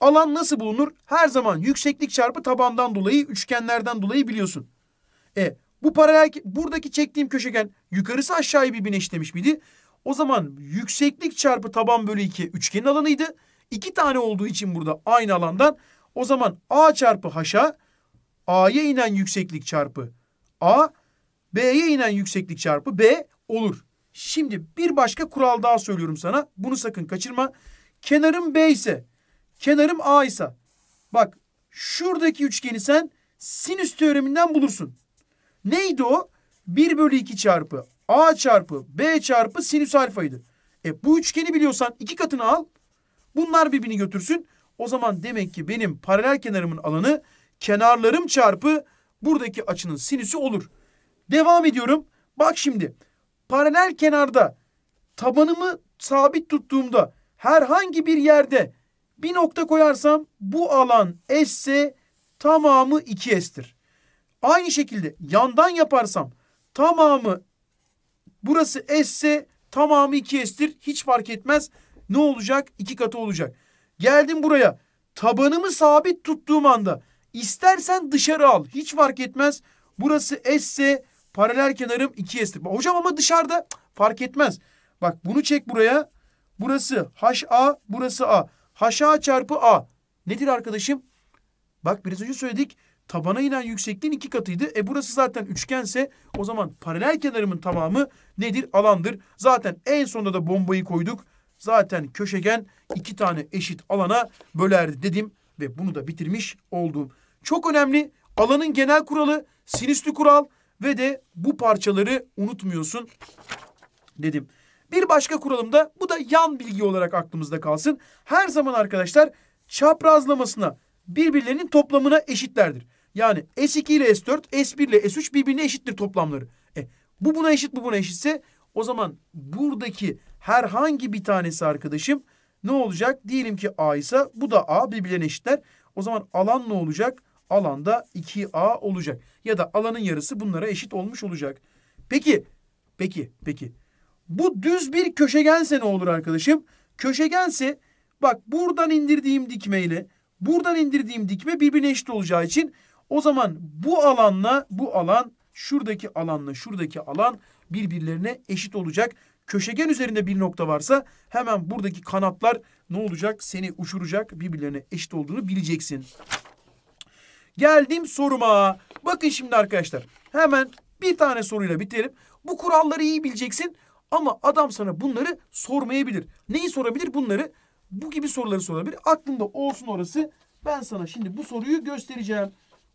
Speaker 1: Alan nasıl bulunur? Her zaman yükseklik çarpı tabandan dolayı üçgenlerden dolayı biliyorsun. E bu paralel buradaki çektiğim köşegen yukarısı aşağıyı birbirine eşitlemiş miydi? O zaman yükseklik çarpı taban bölü 2 üçgenin alanıydı. İki tane olduğu için burada aynı alandan o zaman A çarpı haşa, A'ya inen yükseklik çarpı A, B'ye inen yükseklik çarpı B olur. Şimdi bir başka kural daha söylüyorum sana. Bunu sakın kaçırma. Kenarım B ise, kenarım A ise. Bak şuradaki üçgeni sen sinüs teoreminden bulursun. Neydi o? 1 bölü 2 çarpı A çarpı B çarpı sinüs alfaydı. E bu üçgeni biliyorsan iki katını al. Bunlar birbirini götürsün. O zaman demek ki benim paralel kenarımın alanı kenarlarım çarpı buradaki açının sinüsü olur. Devam ediyorum. Bak şimdi paralel kenarda tabanımı sabit tuttuğumda herhangi bir yerde bir nokta koyarsam bu alan S ise tamamı 2S'tir. Aynı şekilde yandan yaparsam tamamı burası S ise tamamı 2S'tir. Hiç fark etmez. Ne olacak? 2 katı olacak. Geldim buraya. Tabanımı sabit tuttuğum anda istersen dışarı al. Hiç fark etmez. Burası S ise paralel kenarım 2S'tir. Hocam ama dışarıda fark etmez. Bak bunu çek buraya. Burası HA, burası A. HA çarpı A. Nedir arkadaşım? Bak biraz önce söyledik. Tabana inen yüksekliğin iki katıydı. E burası zaten üçgense o zaman paralel kenarımın tamamı nedir? Alandır. Zaten en sonunda da bombayı koyduk zaten köşegen iki tane eşit alana bölerdi dedim ve bunu da bitirmiş oldum. Çok önemli alanın genel kuralı sinüslü kural ve de bu parçaları unutmuyorsun dedim. Bir başka kuralım da bu da yan bilgi olarak aklımızda kalsın. Her zaman arkadaşlar çaprazlamasına birbirlerinin toplamına eşitlerdir. Yani S2 ile S4, S1 ile S3 birbirine eşittir toplamları. E, bu buna eşit bu buna eşitse o zaman buradaki herhangi bir tanesi arkadaşım ne olacak? Diyelim ki A ise bu da A birbirlerine eşitler. O zaman alan ne olacak? Alanda 2A olacak. Ya da alanın yarısı bunlara eşit olmuş olacak. Peki, peki, peki. Bu düz bir köşegense ne olur arkadaşım? Köşegense bak buradan indirdiğim dikme ile buradan indirdiğim dikme birbirine eşit olacağı için o zaman bu alanla bu alan şuradaki alanla şuradaki alan birbirlerine eşit olacak köşegen üzerinde bir nokta varsa hemen buradaki kanatlar ne olacak? Seni uçuracak birbirlerine eşit olduğunu bileceksin. Geldim soruma. Bakın şimdi arkadaşlar hemen bir tane soruyla bitelim. Bu kuralları iyi bileceksin ama adam sana bunları sormayabilir. Neyi sorabilir? Bunları bu gibi soruları sorabilir. Aklında olsun orası. Ben sana şimdi bu soruyu göstereceğim.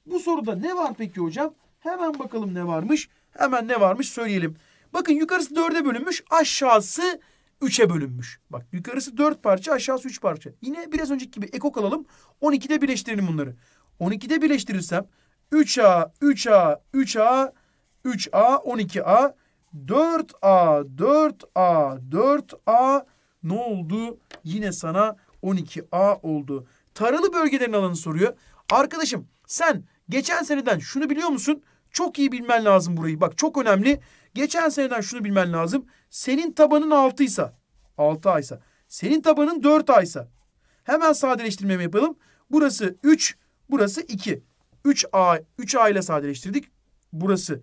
Speaker 1: Bu soruda ne var peki hocam? Hemen bakalım ne varmış. Hemen ne varmış söyleyelim. Bakın yukarısı dörde bölünmüş, aşağısı üçe bölünmüş. Bak yukarısı dört parça, aşağısı üç parça. Yine biraz önceki gibi ekok alalım. 12'de birleştirelim bunları. 12'de birleştirirsem 3A, 3A, 3A, 3A, 12A, 4A, 4A, 4A ne oldu? Yine sana 12A oldu. Taralı bölgelerin alanı soruyor. Arkadaşım sen geçen seneden şunu biliyor musun? Çok iyi bilmen lazım burayı. Bak çok önemli. Geçen seneden şunu bilmen lazım. Senin tabanın 6 ise 6 aysa. Senin tabanın 4 aysa. Hemen sadeleştirmemi yapalım. Burası 3, burası 2. 3A 3A ile sadeleştirdik. Burası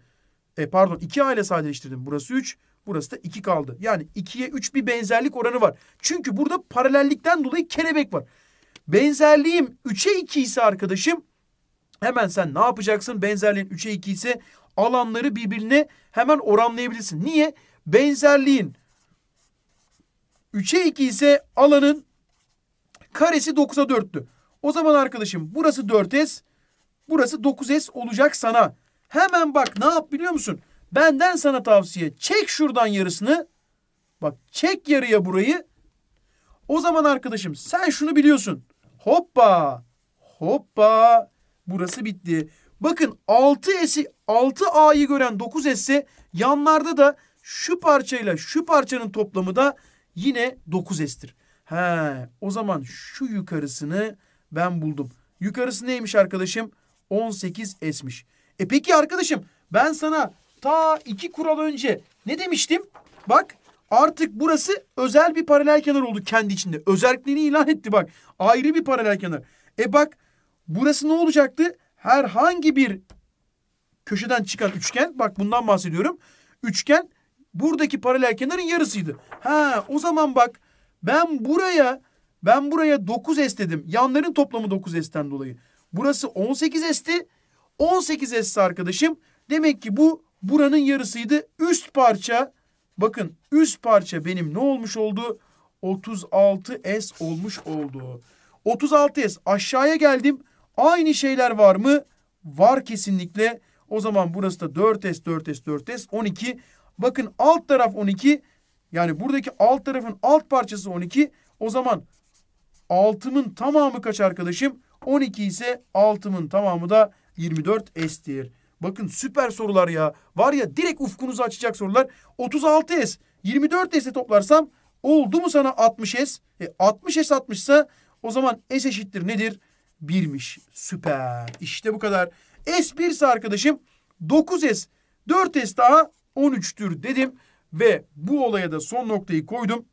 Speaker 1: e pardon 2A ile sadeleştirdim. Burası 3, burası da 2 kaldı. Yani 2'ye 3 bir benzerlik oranı var. Çünkü burada paralellikten dolayı kelebek var. Benzerliğim 3'e 2 ise arkadaşım hemen sen ne yapacaksın? Benzerliğin 3'e 2 ise alanları birbirine hemen oranlayabilirsin. Niye? Benzerliğin 3'e 2 ise alanın karesi 9'a 4'tü. O zaman arkadaşım burası 4S, burası 9S olacak sana. Hemen bak ne yap biliyor musun? Benden sana tavsiye. Çek şuradan yarısını. Bak çek yarıya burayı. O zaman arkadaşım sen şunu biliyorsun. Hoppa. Hoppa. Burası bitti. Bakın 6S'i 6A'yı gören 9S yanlarda da şu parçayla şu parçanın toplamı da yine 9S'tir. He, o zaman şu yukarısını ben buldum. Yukarısı neymiş arkadaşım? 18S'miş. E peki arkadaşım ben sana ta iki kural önce ne demiştim? Bak artık burası özel bir paralel kenar oldu kendi içinde. Özelliğini ilan etti bak. Ayrı bir paralel kenar. E bak burası ne olacaktı? herhangi bir köşeden çıkan üçgen bak bundan bahsediyorum. Üçgen buradaki paralel kenarın yarısıydı. Ha o zaman bak ben buraya ben buraya 9 S dedim. Yanların toplamı 9 S'ten dolayı. Burası 18 S'ti. 18 S arkadaşım. Demek ki bu buranın yarısıydı. Üst parça bakın üst parça benim ne olmuş oldu? 36 S olmuş oldu. 36 S aşağıya geldim. Aynı şeyler var mı? Var kesinlikle. O zaman burası da 4S, 4S, 4S, 12. Bakın alt taraf 12. Yani buradaki alt tarafın alt parçası 12. O zaman altımın tamamı kaç arkadaşım? 12 ise altımın tamamı da 24S'tir. Bakın süper sorular ya. Var ya direkt ufkunuzu açacak sorular. 36S, 24S'e toplarsam oldu mu sana 60S? E 60S 60 ise o zaman S eşittir nedir? Birmiş, Süper. İşte bu kadar. S1 ise arkadaşım 9S. 4S daha 13'tür dedim. Ve bu olaya da son noktayı koydum.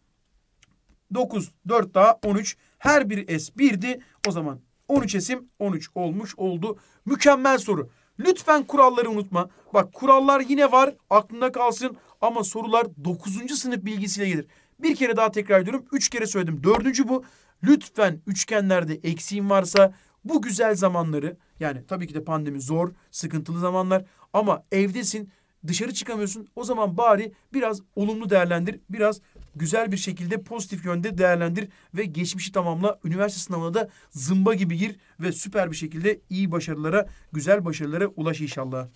Speaker 1: 9, 4 daha 13. Her bir S 1'di. O zaman 13 esim 13 olmuş oldu. Mükemmel soru. Lütfen kuralları unutma. Bak kurallar yine var. Aklında kalsın. Ama sorular 9. sınıf bilgisiyle gelir. Bir kere daha tekrar ediyorum. Üç kere söyledim. Dördüncü bu. Lütfen üçgenlerde eksiğin varsa bu güzel zamanları yani tabii ki de pandemi zor, sıkıntılı zamanlar ama evdesin, dışarı çıkamıyorsun. O zaman bari biraz olumlu değerlendir, biraz güzel bir şekilde pozitif yönde değerlendir ve geçmişi tamamla. Üniversite sınavına da zımba gibi gir ve süper bir şekilde iyi başarılara, güzel başarılara ulaş inşallah.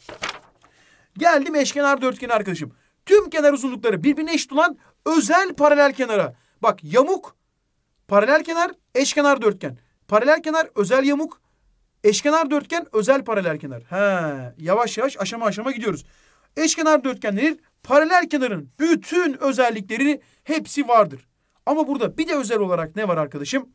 Speaker 1: Geldim eşkenar dörtgen arkadaşım. Tüm kenar uzunlukları birbirine eşit olan özel paralel kenara. Bak yamuk Paralel kenar eşkenar dörtgen. Paralel kenar özel yamuk. Eşkenar dörtgen özel paralel kenar. He, yavaş yavaş aşama aşama gidiyoruz. Eşkenar dörtgenlerin paralel kenarın bütün özellikleri hepsi vardır. Ama burada bir de özel olarak ne var arkadaşım?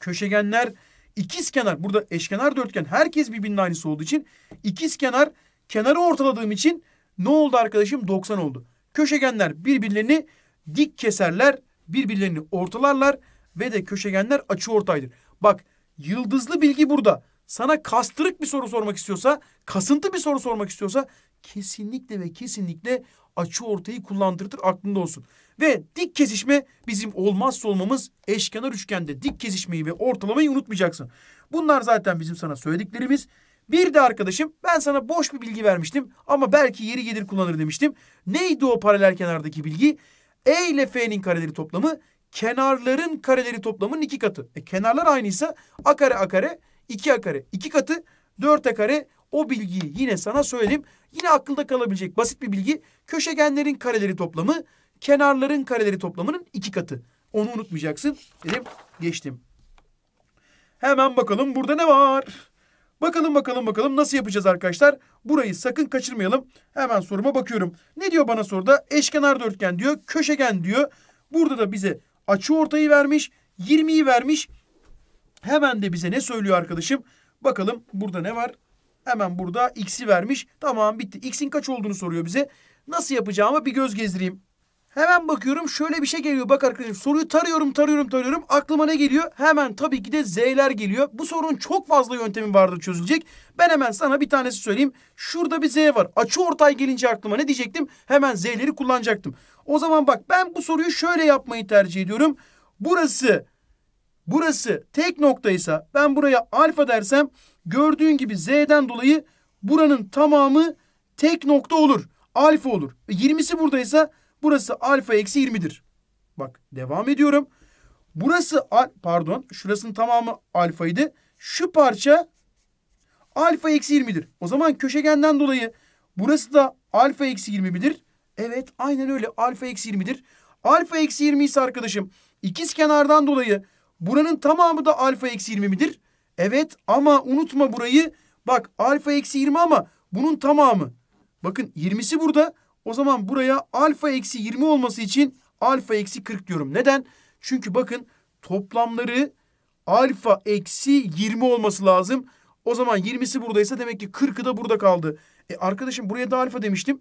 Speaker 1: Köşegenler ikiz kenar. Burada eşkenar dörtgen herkes birbirinin aynısı olduğu için ikiz kenar kenarı ortaladığım için ne oldu arkadaşım? 90 oldu. Köşegenler birbirlerini dik keserler, birbirlerini ortalarlar ve de köşegenler açı ortaydır. Bak yıldızlı bilgi burada. Sana kastırık bir soru sormak istiyorsa, kasıntı bir soru sormak istiyorsa kesinlikle ve kesinlikle açı ortayı kullandırtır aklında olsun. Ve dik kesişme bizim olmazsa olmamız eşkenar üçgende dik kesişmeyi ve ortalamayı unutmayacaksın. Bunlar zaten bizim sana söylediklerimiz. Bir de arkadaşım ben sana boş bir bilgi vermiştim ama belki yeri gelir kullanır demiştim. Neydi o paralel kenardaki bilgi? E ile F'nin kareleri toplamı kenarların kareleri toplamının iki katı. E, kenarlar aynıysa a kare a kare 2 a kare 2 katı 4 a kare o bilgiyi yine sana söyleyeyim. Yine akılda kalabilecek basit bir bilgi. Köşegenlerin kareleri toplamı kenarların kareleri toplamının iki katı. Onu unutmayacaksın. Dedim geçtim. Hemen bakalım burada ne var? Bakalım bakalım bakalım nasıl yapacağız arkadaşlar? Burayı sakın kaçırmayalım. Hemen soruma bakıyorum. Ne diyor bana soruda? Eşkenar dörtgen diyor. Köşegen diyor. Burada da bize Açı ortayı vermiş. 20'yi vermiş. Hemen de bize ne söylüyor arkadaşım? Bakalım burada ne var? Hemen burada x'i vermiş. Tamam bitti. X'in kaç olduğunu soruyor bize. Nasıl yapacağımı bir göz gezdireyim. Hemen bakıyorum şöyle bir şey geliyor. Bak arkadaşım soruyu tarıyorum tarıyorum tarıyorum. Aklıma ne geliyor? Hemen tabii ki de z'ler geliyor. Bu sorunun çok fazla yöntemi vardır çözülecek. Ben hemen sana bir tanesi söyleyeyim. Şurada bir z var. Açı ortay gelince aklıma ne diyecektim? Hemen z'leri kullanacaktım. O zaman bak ben bu soruyu şöyle yapmayı tercih ediyorum. Burası burası tek noktaysa ben buraya alfa dersem gördüğün gibi z'den dolayı buranın tamamı tek nokta olur. Alfa olur. 20'si e, buradaysa burası alfa eksi 20'dir. Bak devam ediyorum. Burası pardon şurasının tamamı alfaydı. Şu parça alfa eksi 20'dir. O zaman köşegenden dolayı burası da alfa eksi 20'dir. Evet aynen öyle alfa eksi 20'dir. Alfa eksi 20 ise arkadaşım ikiz kenardan dolayı buranın tamamı da alfa eksi 20 midir? Evet ama unutma burayı. Bak alfa eksi 20 ama bunun tamamı. Bakın 20'si burada. O zaman buraya alfa eksi 20 olması için alfa eksi 40 diyorum. Neden? Çünkü bakın toplamları alfa eksi 20 olması lazım. O zaman 20'si buradaysa demek ki 40'ı da burada kaldı. E arkadaşım buraya da alfa demiştim.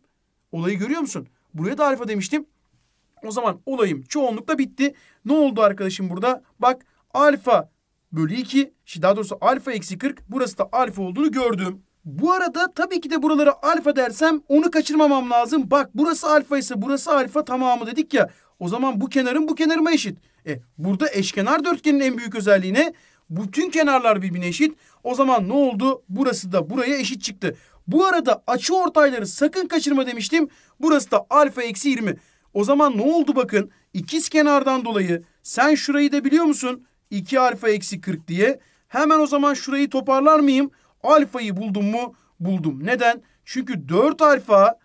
Speaker 1: Olayı görüyor musun? Buraya da alfa demiştim. O zaman olayım çoğunlukla bitti. Ne oldu arkadaşım burada? Bak alfa bölü 2 şey, daha doğrusu alfa eksi 40 burası da alfa olduğunu gördüm. Bu arada tabii ki de buraları alfa dersem onu kaçırmamam lazım. Bak burası alfa ise burası alfa tamamı dedik ya. O zaman bu kenarın bu kenarıma eşit. E burada eşkenar dörtgenin en büyük özelliğine Bütün kenarlar birbirine eşit. O zaman ne oldu? Burası da buraya eşit çıktı. Bu arada açı ortayları sakın kaçırma demiştim. Burası da alfa eksi 20. O zaman ne oldu bakın ikiz kenardan dolayı sen şurayı da biliyor musun? 2 alfa eksi 40 diye. Hemen o zaman şurayı toparlar mıyım? Alfayı buldum mu? Buldum. Neden? Çünkü 4 alfa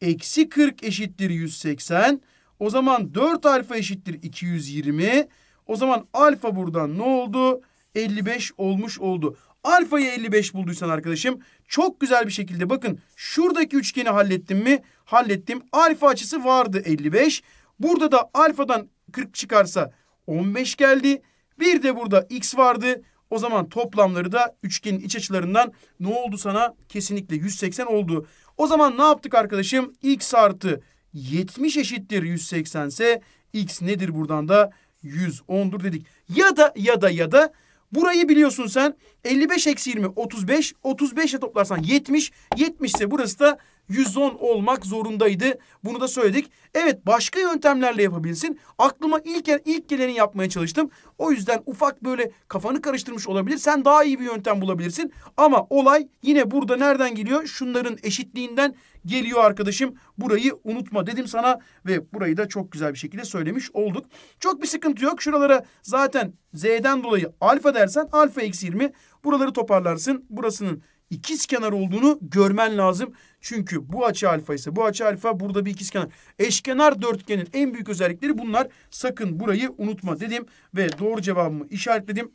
Speaker 1: eksi 40 eşittir 180. O zaman 4 alfa eşittir 220. O zaman alfa buradan ne oldu? 55 olmuş oldu. Alfayı 55 bulduysan arkadaşım çok güzel bir şekilde bakın şuradaki üçgeni hallettim mi? Hallettim. Alfa açısı vardı 55. Burada da alfadan 40 çıkarsa 15 geldi. Bir de burada x vardı. O zaman toplamları da üçgenin iç açılarından ne oldu sana? Kesinlikle 180 oldu. O zaman ne yaptık arkadaşım? x artı 70 eşittir 180 ise x nedir buradan da 110'dur dedik. Ya da ya da ya da burayı biliyorsun sen 55 eksi 20 35. 35 ile toplarsan 70. 70 ise burası da 110 olmak zorundaydı. Bunu da söyledik. Evet başka yöntemlerle yapabilsin. Aklıma ilk ilk geleni yapmaya çalıştım. O yüzden ufak böyle kafanı karıştırmış olabilir. Sen daha iyi bir yöntem bulabilirsin. Ama olay yine burada nereden geliyor? Şunların eşitliğinden geliyor arkadaşım. Burayı unutma dedim sana ve burayı da çok güzel bir şekilde söylemiş olduk. Çok bir sıkıntı yok. Şuralara zaten Z'den dolayı alfa dersen alfa eksi 20. Buraları toparlarsın. Burasının ikiz kenar olduğunu görmen lazım. Çünkü bu açı alfa ise bu açı alfa burada bir ikiz kenar. Eşkenar dörtgenin en büyük özellikleri bunlar. Sakın burayı unutma dedim ve doğru cevabımı işaretledim.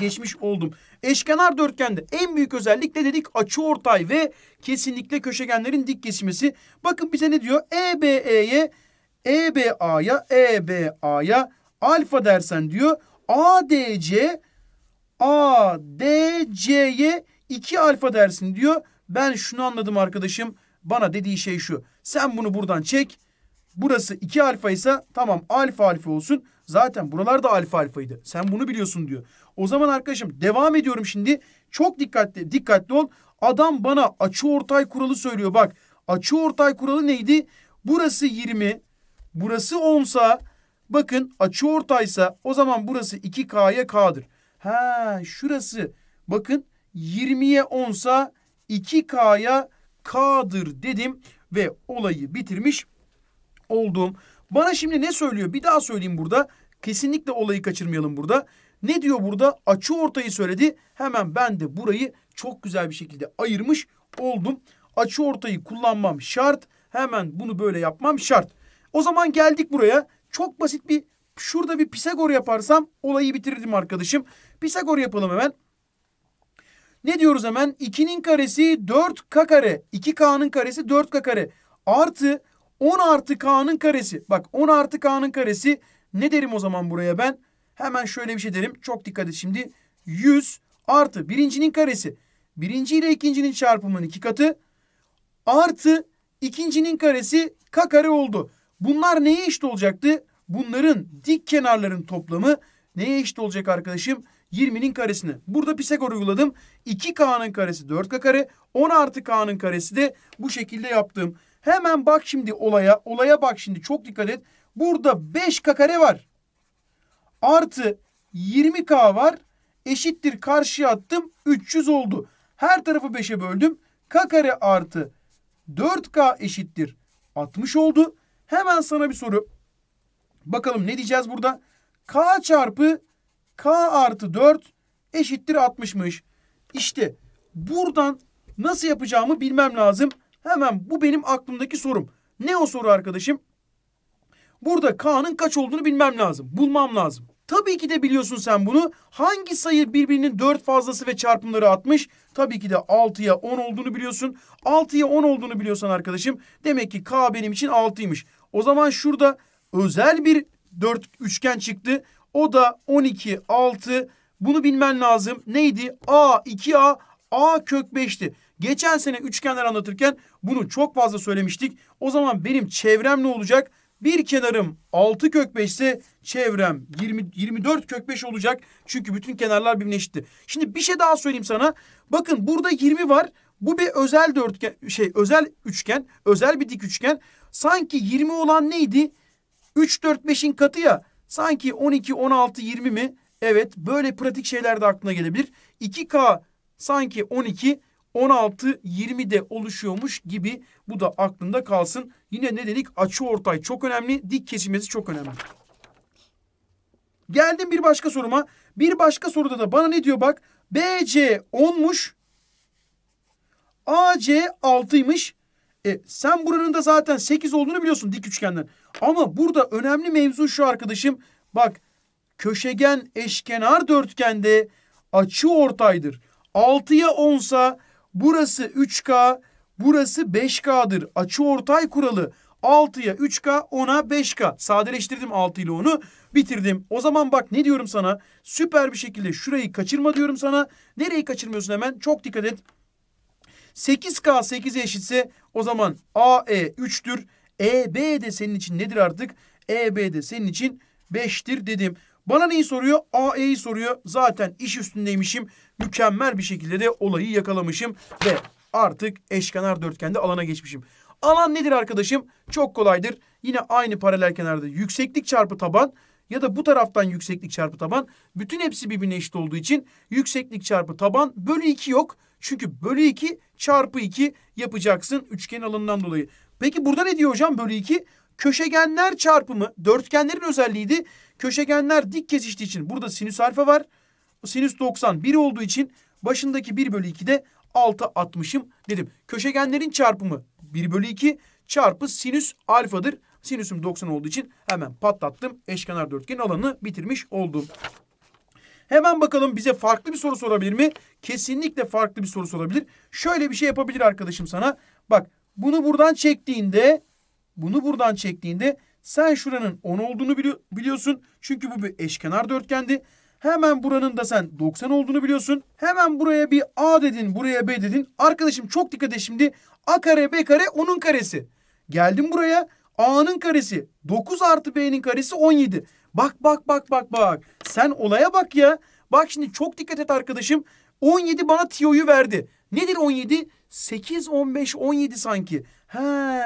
Speaker 1: Geçmiş oldum. Eşkenar dörtgende en büyük özellik ne dedik? Açı ortay ve kesinlikle köşegenlerin dik kesişmesi. Bakın bize ne diyor? EBE'ye, EBA'ya, EBA'ya alfa dersen diyor. ADC A, D, C'ye iki alfa dersin diyor. Ben şunu anladım arkadaşım. Bana dediği şey şu. Sen bunu buradan çek. Burası iki alfa ise tamam alfa alfa olsun. Zaten buralar da alfa alfaydı. Sen bunu biliyorsun diyor. O zaman arkadaşım devam ediyorum şimdi. Çok dikkatli dikkatli ol. Adam bana açı ortay kuralı söylüyor. Bak açı ortay kuralı neydi? Burası 20. Burası 10 sa bakın açı ortaysa o zaman burası 2K'ya K'dır. Ha şurası bakın 20'ye 10'sa 2K'ya K'dır dedim ve olayı bitirmiş oldum. Bana şimdi ne söylüyor? Bir daha söyleyeyim burada. Kesinlikle olayı kaçırmayalım burada. Ne diyor burada? Açı ortayı söyledi. Hemen ben de burayı çok güzel bir şekilde ayırmış oldum. Açı ortayı kullanmam şart. Hemen bunu böyle yapmam şart. O zaman geldik buraya. Çok basit bir şurada bir Pisagor yaparsam olayı bitirirdim arkadaşım. Pisagor yapalım hemen. Ne diyoruz hemen? 2'nin karesi 4k kare. 2k'nın karesi 4k kare. Artı 10 artı k'nın karesi. Bak 10 artı k'nın karesi. Ne derim o zaman buraya ben? Hemen şöyle bir şey derim. Çok dikkat et şimdi. 100 artı birincinin karesi. Birinci ile ikincinin çarpımının iki katı. Artı ikincinin karesi k kare oldu. Bunlar neye eşit olacaktı? Bunların dik kenarların toplamı neye eşit olacak arkadaşım? 20'nin karesini. Burada Pisagor uyguladım. 2K'nın karesi 4K kare. 10 artı K'nın karesi de bu şekilde yaptım. Hemen bak şimdi olaya. Olaya bak şimdi çok dikkat et. Burada 5K kare var. Artı 20K var. Eşittir karşıya attım. 300 oldu. Her tarafı 5'e böldüm. K kare artı 4K eşittir 60 oldu. Hemen sana bir soru. Bakalım ne diyeceğiz burada? K çarpı K artı 4 eşittir 60'mış. İşte buradan nasıl yapacağımı bilmem lazım. Hemen bu benim aklımdaki sorum. Ne o soru arkadaşım? Burada K'nın kaç olduğunu bilmem lazım. Bulmam lazım. Tabii ki de biliyorsun sen bunu. Hangi sayı birbirinin 4 fazlası ve çarpımları 60? Tabii ki de 6'ya 10 olduğunu biliyorsun. 6'ya 10 olduğunu biliyorsan arkadaşım demek ki K benim için 6'ymış. O zaman şurada özel bir 4 üçgen çıktı. O da 12, 6. Bunu bilmen lazım. Neydi? A, 2A, A kök 5'ti. Geçen sene üçgenler anlatırken bunu çok fazla söylemiştik. O zaman benim çevrem ne olacak? Bir kenarım 6 kök 5 ise çevrem 20, 24 kök 5 olacak. Çünkü bütün kenarlar birbirine eşitti. Şimdi bir şey daha söyleyeyim sana. Bakın burada 20 var. Bu bir özel dörtgen şey özel üçgen, özel bir dik üçgen. Sanki 20 olan neydi? 3 4 5'in katı ya. Sanki 12, 16, 20 mi? Evet böyle pratik şeyler de aklına gelebilir. 2K sanki 12, 16, 20 de oluşuyormuş gibi bu da aklında kalsın. Yine ne dedik? Açı ortay çok önemli. Dik kesimesi çok önemli. Geldim bir başka soruma. Bir başka soruda da bana ne diyor bak. BC 10'muş. AC 6'ymış. E, sen buranın da zaten 8 olduğunu biliyorsun dik üçgenden. Ama burada önemli mevzu şu arkadaşım. Bak köşegen eşkenar dörtgende açı ortaydır. 6'ya 10'sa burası 3K, burası 5K'dır. Açı ortay kuralı. 6'ya 3K, 10'a 5K. Sadeleştirdim 6 ile 10'u. Bitirdim. O zaman bak ne diyorum sana? Süper bir şekilde şurayı kaçırma diyorum sana. Nereyi kaçırmıyorsun hemen? Çok dikkat et. 8K 8 eşitse o zaman AE 3'tür. EB de senin için nedir artık? EB de senin için 5'tir dedim. Bana neyi soruyor? AE'yi soruyor. Zaten iş üstündeymişim. Mükemmel bir şekilde de olayı yakalamışım. Ve artık eşkenar dörtgende alana geçmişim. Alan nedir arkadaşım? Çok kolaydır. Yine aynı paralel kenarda yükseklik çarpı taban ya da bu taraftan yükseklik çarpı taban. Bütün hepsi birbirine eşit olduğu için yükseklik çarpı taban bölü 2 yok. Çünkü bölü 2 çarpı 2 yapacaksın üçgen alanından dolayı. Peki burada ne diyor hocam bölü 2? Köşegenler çarpımı dörtgenlerin özelliğiydi. Köşegenler dik kesiştiği için burada sinüs alfa var. Sinüs 90 1 olduğu için başındaki 1 bölü 2'de 6 atmışım dedim. Köşegenlerin çarpımı 1 bölü 2 çarpı sinüs alfadır. Sinüsüm 90 olduğu için hemen patlattım. Eşkenar dörtgen alanı bitirmiş oldum. Hemen bakalım bize farklı bir soru sorabilir mi? Kesinlikle farklı bir soru sorabilir. Şöyle bir şey yapabilir arkadaşım sana. Bak bunu buradan çektiğinde bunu buradan çektiğinde sen şuranın 10 olduğunu bili biliyorsun. Çünkü bu bir eşkenar dörtgendi. Hemen buranın da sen 90 olduğunu biliyorsun. Hemen buraya bir A dedin, buraya B dedin. Arkadaşım çok dikkat et şimdi. A kare, B kare, onun karesi. Geldim buraya. A'nın karesi 9 artı B'nin karesi 17. Bak bak bak bak bak. Sen olaya bak ya. Bak şimdi çok dikkat et arkadaşım. 17 bana tiyoyu verdi. Nedir 17? 8, 15, 17 sanki. He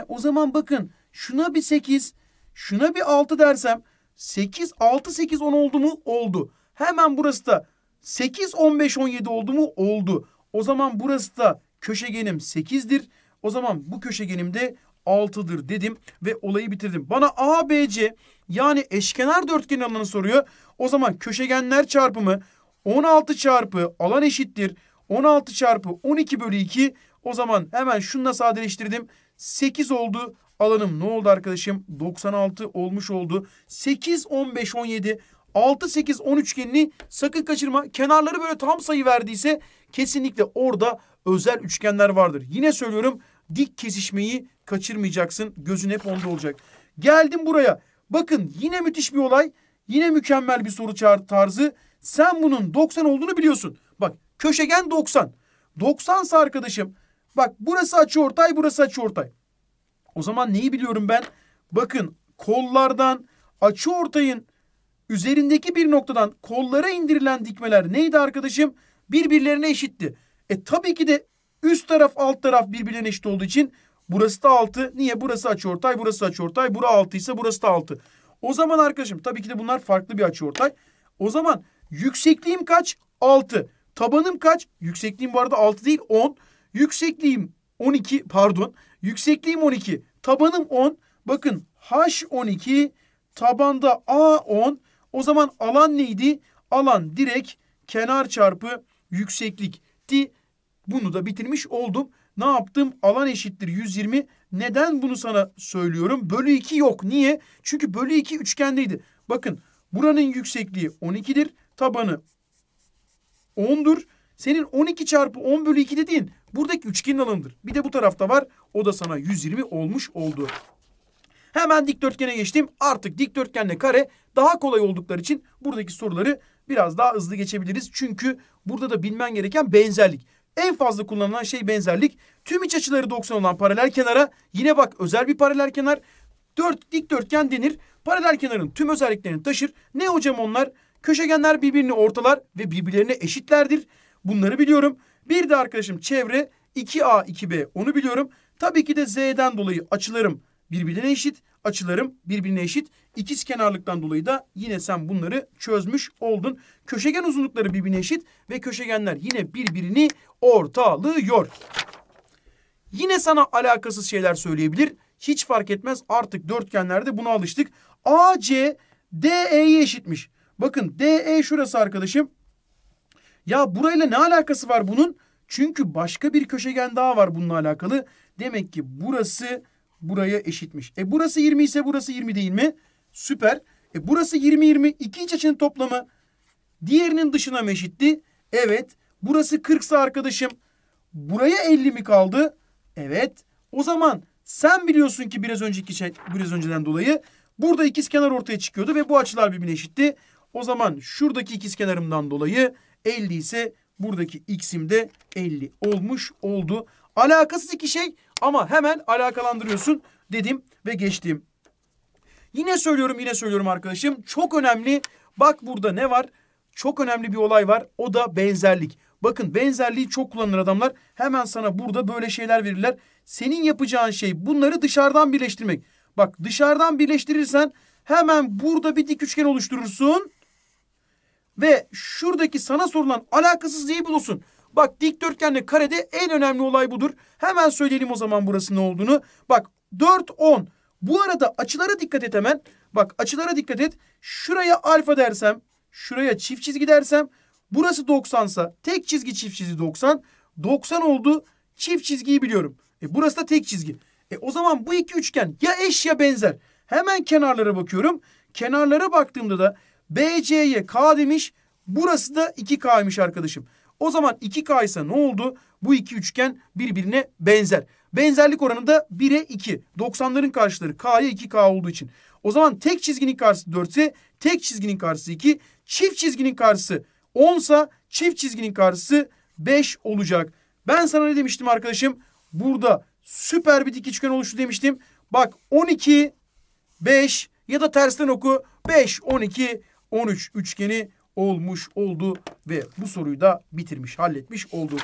Speaker 1: o zaman bakın şuna bir 8, şuna bir 6 dersem 8, 6, 8, 10 oldu mu? Oldu. Hemen burası da 8, 15, 17 oldu mu? Oldu. O zaman burası da köşegenim 8'dir. O zaman bu köşegenim de 6'dır dedim ve olayı bitirdim. Bana ABC yani eşkenar dörtgen alanını soruyor. O zaman köşegenler çarpımı 16 çarpı alan eşittir. 16 çarpı 12 bölü 2 o zaman hemen şununla sadeleştirdim. 8 oldu alanım ne oldu arkadaşım? 96 olmuş oldu. 8, 15, 17, 6, 8, 10 üçgenini sakın kaçırma. Kenarları böyle tam sayı verdiyse kesinlikle orada özel üçgenler vardır. Yine söylüyorum dik kesişmeyi kaçırmayacaksın. Gözün hep onda olacak. Geldim buraya. Bakın yine müthiş bir olay. Yine mükemmel bir soru tarzı. Sen bunun 90 olduğunu biliyorsun. Bak köşegen 90. 90 ise arkadaşım. Bak burası açı ortay burası açı ortay. O zaman neyi biliyorum ben? Bakın kollardan açı ortayın üzerindeki bir noktadan kollara indirilen dikmeler neydi arkadaşım? Birbirlerine eşitti. E tabii ki de üst taraf alt taraf birbirine eşit olduğu için Burası da 6. Niye? Burası açıortay, burası açıortay. Bura 6 ise burası da 6. O zaman arkadaşım tabii ki de bunlar farklı bir açıortay. O zaman yüksekliğim kaç? 6. Tabanım kaç? Yüksekliğim bu arada 6 değil 10. Yüksekliğim 12 pardon. Yüksekliğim 12. Tabanım 10. Bakın H12 tabanda A 10. O zaman alan neydi? Alan direkt kenar çarpı yükseklikti. Bunu da bitirmiş oldum. Ne yaptım? Alan eşittir 120. Neden bunu sana söylüyorum? Bölü 2 yok. Niye? Çünkü bölü 2 üçgendeydi. Bakın buranın yüksekliği 12'dir. Tabanı 10'dur. Senin 12 çarpı 10 bölü 2 dediğin buradaki üçgenin alanıdır. Bir de bu tarafta var. O da sana 120 olmuş oldu. Hemen dikdörtgene geçtim. Artık dikdörtgenle kare daha kolay oldukları için buradaki soruları biraz daha hızlı geçebiliriz. Çünkü burada da bilmen gereken benzerlik. En fazla kullanılan şey benzerlik. Tüm iç açıları 90 olan paralel kenara yine bak özel bir paralel kenar. Dört dikdörtgen denir. Paralel kenarın tüm özelliklerini taşır. Ne hocam onlar? Köşegenler birbirini ortalar ve birbirlerine eşitlerdir. Bunları biliyorum. Bir de arkadaşım çevre 2A 2B onu biliyorum. Tabii ki de Z'den dolayı açılarım birbirine eşit. Açılarım birbirine eşit. İkiz kenarlıktan dolayı da yine sen bunları çözmüş oldun. Köşegen uzunlukları birbirine eşit ve köşegenler yine birbirini ortalıyor. Yine sana alakasız şeyler söyleyebilir. Hiç fark etmez artık dörtgenlerde buna alıştık. AC DE'ye eşitmiş. Bakın DE şurası arkadaşım. Ya burayla ne alakası var bunun? Çünkü başka bir köşegen daha var bununla alakalı. Demek ki burası buraya eşitmiş. E burası 20 ise burası 20 değil mi? Süper. E burası 20 20 iki iç açının toplamı diğerinin dışına mı eşitti? Evet. Burası 40 ise arkadaşım buraya 50 mi kaldı? Evet. O zaman sen biliyorsun ki biraz önceki şey, biraz önceden dolayı burada ikiz kenar ortaya çıkıyordu ve bu açılar birbirine eşitti. O zaman şuradaki ikiz kenarımdan dolayı 50 ise buradaki x'im de 50 olmuş oldu. Alakasız iki şey ama hemen alakalandırıyorsun dedim ve geçtim. Yine söylüyorum yine söylüyorum arkadaşım. Çok önemli. Bak burada ne var? Çok önemli bir olay var. O da benzerlik. Bakın benzerliği çok kullanır adamlar. Hemen sana burada böyle şeyler verirler. Senin yapacağın şey bunları dışarıdan birleştirmek. Bak dışarıdan birleştirirsen hemen burada bir dik üçgen oluşturursun. Ve şuradaki sana sorulan alakasız neyi bulursun? Bak dikdörtgenle karede en önemli olay budur. Hemen söyleyelim o zaman burası ne olduğunu. Bak 4, 10. Bu arada açılara dikkat et hemen. Bak açılara dikkat et. Şuraya alfa dersem, şuraya çift çizgi dersem, burası 90 90'sa tek çizgi çift çizgi 90. 90 oldu. Çift çizgiyi biliyorum. E burası da tek çizgi. E o zaman bu iki üçgen ya eş ya benzer. Hemen kenarlara bakıyorum. Kenarlara baktığımda da BC'ye K demiş. Burası da 2K'ymış arkadaşım. O zaman 2K ise ne oldu? Bu iki üçgen birbirine benzer. Benzerlik oranı da 1'e 2. 90'ların karşıları K'ya 2K olduğu için. O zaman tek çizginin karşısı 4 ise tek çizginin karşısı 2. Çift çizginin karşısı 10 ise çift çizginin karşısı 5 olacak. Ben sana ne demiştim arkadaşım? Burada süper bir dik üçgen oluştu demiştim. Bak 12, 5 ya da tersten oku 5, 12, 13 üçgeni olmuş oldu. Ve bu soruyu da bitirmiş, halletmiş oldu.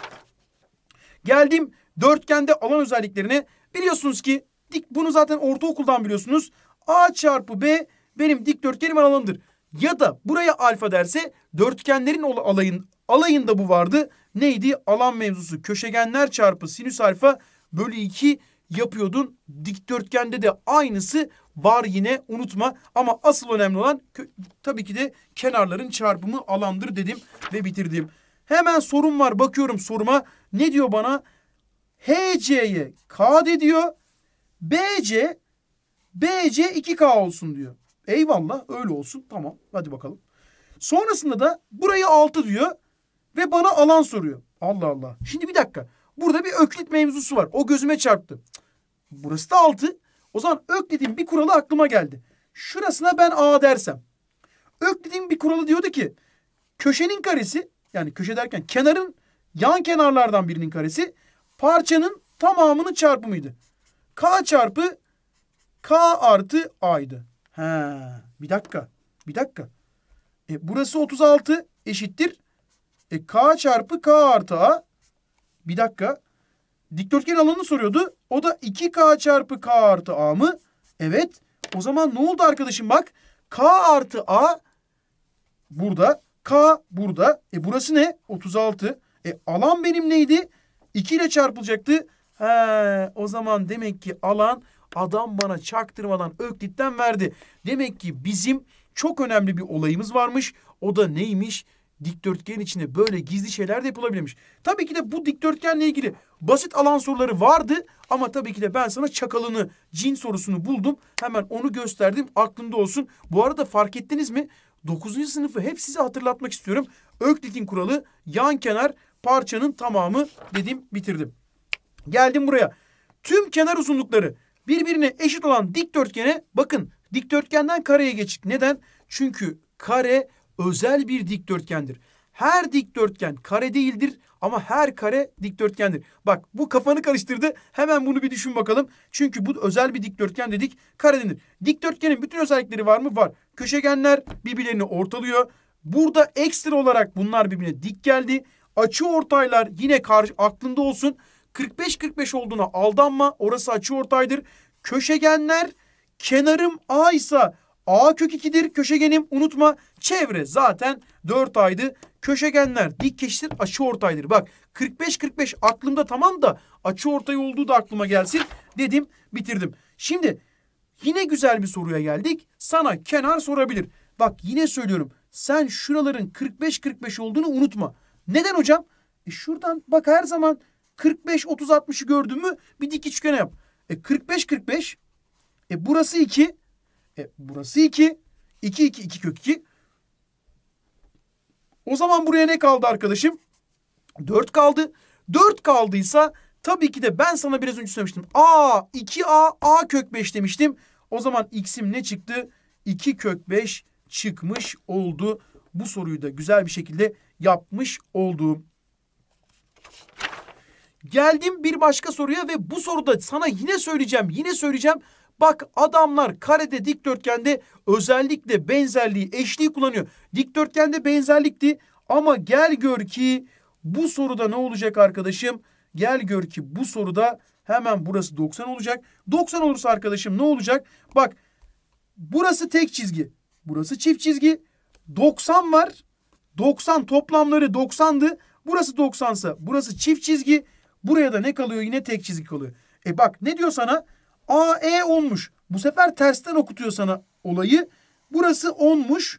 Speaker 1: Geldim Dörtgende alan özelliklerini biliyorsunuz ki dik bunu zaten ortaokuldan biliyorsunuz. A çarpı B benim dikdörtgenimin alanıdır. Ya da buraya alfa derse dörtgenlerin alayın, alayında bu vardı. Neydi? Alan mevzusu. Köşegenler çarpı sinüs alfa bölü 2 yapıyordun. Dikdörtgende de aynısı var yine unutma. Ama asıl önemli olan tabii ki de kenarların çarpımı alandır dedim ve bitirdim. Hemen sorum var bakıyorum soruma. Ne diyor bana? HC'ye de diyor. BC BC 2K olsun diyor. Eyvallah öyle olsun. Tamam hadi bakalım. Sonrasında da burayı 6 diyor ve bana alan soruyor. Allah Allah. Şimdi bir dakika. Burada bir öklit mevzusu var. O gözüme çarptı. Burası da 6. O zaman öklitin bir kuralı aklıma geldi. Şurasına ben A dersem. Öklitin bir kuralı diyordu ki köşenin karesi yani köşe derken kenarın yan kenarlardan birinin karesi parçanın tamamının çarpımıydı. K çarpı K artı A'ydı. He, bir dakika. Bir dakika. E, burası 36 eşittir. E, K çarpı K artı A. Bir dakika. Dikdörtgen alanını soruyordu. O da 2K çarpı K artı A mı? Evet. O zaman ne oldu arkadaşım bak. K artı A burada. K burada. E burası ne? 36. E alan benim neydi? 2 ile çarpılacaktı. He, o zaman demek ki alan adam bana çaktırmadan öklitten verdi. Demek ki bizim çok önemli bir olayımız varmış. O da neymiş? Dikdörtgen içinde böyle gizli şeyler de yapılabilmiş. Tabii ki de bu dikdörtgenle ilgili basit alan soruları vardı. Ama tabii ki de ben sana çakalını, cin sorusunu buldum. Hemen onu gösterdim. Aklında olsun. Bu arada fark ettiniz mi? 9. sınıfı hep size hatırlatmak istiyorum. Öklit'in kuralı yan kenar parçanın tamamı dedim bitirdim. Geldim buraya. Tüm kenar uzunlukları birbirine eşit olan dikdörtgene bakın dikdörtgenden kareye geçtik. Neden? Çünkü kare özel bir dikdörtgendir. Her dikdörtgen kare değildir ama her kare dikdörtgendir. Bak bu kafanı karıştırdı. Hemen bunu bir düşün bakalım. Çünkü bu özel bir dikdörtgen dedik. Kare denir. Dikdörtgenin bütün özellikleri var mı? Var. Köşegenler birbirlerini ortalıyor. Burada ekstra olarak bunlar birbirine dik geldi. Açı ortaylar yine karşı, aklında olsun. 45-45 olduğuna aldanma. Orası açı ortaydır. Köşegenler kenarım A ise A kök 2'dir. Köşegenim unutma. Çevre zaten 4 aydı. Köşegenler dik keştir açı ortaydır. Bak 45-45 aklımda tamam da açı ortay olduğu da aklıma gelsin dedim bitirdim. Şimdi yine güzel bir soruya geldik. Sana kenar sorabilir. Bak yine söylüyorum sen şuraların 45-45 olduğunu unutma. Neden hocam? E şuradan bak her zaman 45-30-60'ı gördün mü bir dik üçgen yap. E 45-45. E burası 2. E burası 2. 2 2 2 kök 2. O zaman buraya ne kaldı arkadaşım? 4 kaldı. 4 kaldıysa tabii ki de ben sana biraz önce söylemiştim. A 2A A kök 5 demiştim. O zaman x'im ne çıktı? 2 kök 5 çıkmış oldu. Bu soruyu da güzel bir şekilde yapmış olduğum. Geldim bir başka soruya ve bu soruda sana yine söyleyeceğim, yine söyleyeceğim. Bak adamlar karede dikdörtgende özellikle benzerliği, eşliği kullanıyor. Dikdörtgende benzerlikti ama gel gör ki bu soruda ne olacak arkadaşım? Gel gör ki bu soruda hemen burası 90 olacak. 90 olursa arkadaşım ne olacak? Bak burası tek çizgi, burası çift çizgi. 90 var 90 toplamları 90'dı. Burası 90'sa burası çift çizgi. Buraya da ne kalıyor? Yine tek çizgi kalıyor. E bak ne diyor sana? A E 10'muş. Bu sefer tersten okutuyor sana olayı. Burası 10'muş.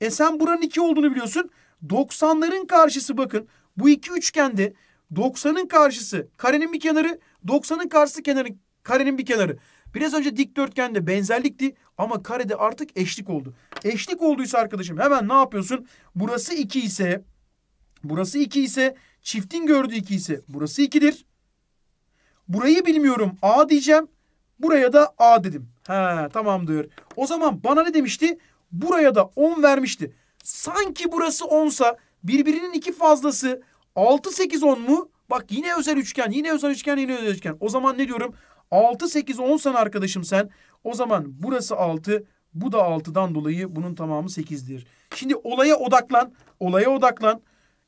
Speaker 1: E sen buranın 2 olduğunu biliyorsun. 90'ların karşısı bakın. Bu iki üçgende 90'ın karşısı karenin bir kenarı, 90'ın karşısı kenarın karenin bir kenarı. Biraz önce dikdörtgende benzerlikti ama karede artık eşlik oldu. Eşlik olduysa arkadaşım hemen ne yapıyorsun? Burası 2 ise burası 2 ise çiftin gördüğü 2 ise burası 2'dir. Burayı bilmiyorum A diyeceğim. Buraya da A dedim. He tamamdır. O zaman bana ne demişti? Buraya da 10 vermişti. Sanki burası 10'sa birbirinin iki fazlası 6 8 10 mu? Bak yine özel üçgen, yine özel üçgen, yine özel üçgen. O zaman ne diyorum? 6, 8, 10 sen arkadaşım sen. O zaman burası 6, bu da 6'dan dolayı bunun tamamı 8'dir. Şimdi olaya odaklan. Olaya odaklan.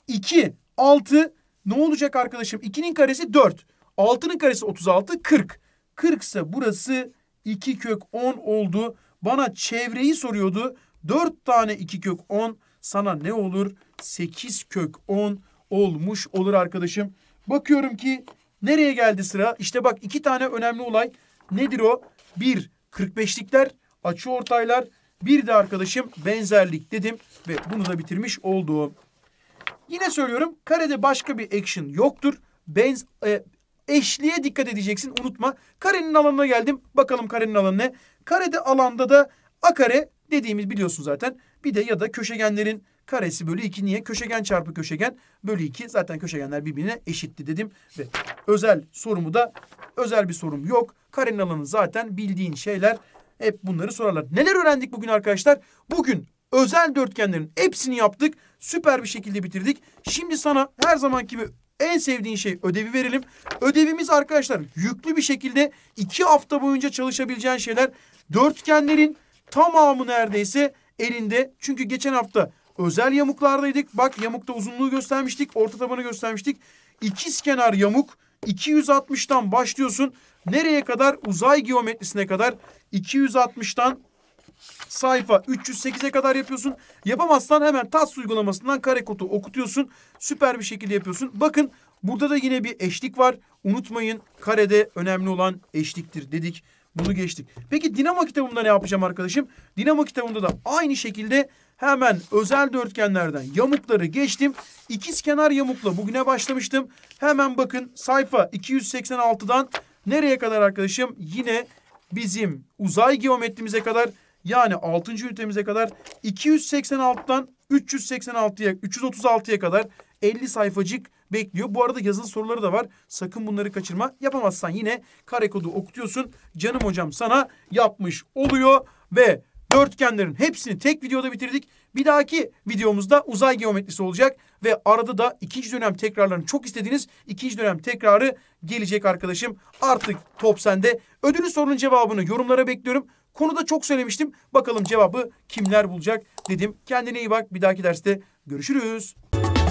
Speaker 1: 2, 6 ne olacak arkadaşım? 2'nin karesi 4. 6'nın karesi 36, 40. 40 ise burası 2 kök 10 oldu. Bana çevreyi soruyordu. 4 tane 2 kök 10 sana ne olur? 8 kök 10 olmuş olur arkadaşım. Bakıyorum ki Nereye geldi sıra? İşte bak iki tane önemli olay. Nedir o? Bir 45'likler, açı ortaylar. Bir de arkadaşım benzerlik dedim ve bunu da bitirmiş oldum. Yine söylüyorum karede başka bir action yoktur. Benz, e, eşliğe dikkat edeceksin unutma. Karenin alanına geldim. Bakalım karenin alanı ne? Karede alanda da a kare dediğimiz biliyorsun zaten. Bir de ya da köşegenlerin karesi bölü 2 niye? Köşegen çarpı köşegen bölü 2. Zaten köşegenler birbirine eşitti dedim. Ve özel sorumu da özel bir sorum yok. Karenin alanı zaten bildiğin şeyler. Hep bunları sorarlar. Neler öğrendik bugün arkadaşlar? Bugün özel dörtgenlerin hepsini yaptık. Süper bir şekilde bitirdik. Şimdi sana her zaman gibi en sevdiğin şey ödevi verelim. Ödevimiz arkadaşlar yüklü bir şekilde iki hafta boyunca çalışabileceğin şeyler. Dörtgenlerin tamamı neredeyse elinde. Çünkü geçen hafta özel yamuklardaydık. Bak yamukta uzunluğu göstermiştik. Orta tabanı göstermiştik. İkiz kenar yamuk 260'tan başlıyorsun. Nereye kadar? Uzay geometrisine kadar 260'tan sayfa 308'e kadar yapıyorsun. Yapamazsan hemen TAS uygulamasından kare karekodu okutuyorsun. Süper bir şekilde yapıyorsun. Bakın burada da yine bir eşlik var. Unutmayın karede önemli olan eşliktir dedik. Bunu geçtik. Peki dinamo kitabımda ne yapacağım arkadaşım? Dinamo kitabımda da aynı şekilde hemen özel dörtgenlerden yamukları geçtim. İkiz kenar yamukla bugüne başlamıştım. Hemen bakın sayfa 286'dan nereye kadar arkadaşım? Yine bizim uzay geometrimize kadar yani 6. ünitemize kadar 286'dan 386'ya 336'ya kadar 50 sayfacık bekliyor. Bu arada yazılı soruları da var. Sakın bunları kaçırma. Yapamazsan yine kare kodu okutuyorsun. Canım hocam sana yapmış oluyor ve dörtgenlerin hepsini tek videoda bitirdik. Bir dahaki videomuzda uzay geometrisi olacak ve arada da ikinci dönem tekrarlarını çok istediğiniz ikinci dönem tekrarı gelecek arkadaşım. Artık top sende. Ödülü sorunun cevabını yorumlara bekliyorum. Konuda çok söylemiştim. Bakalım cevabı kimler bulacak dedim. Kendine iyi bak. Bir dahaki derste görüşürüz.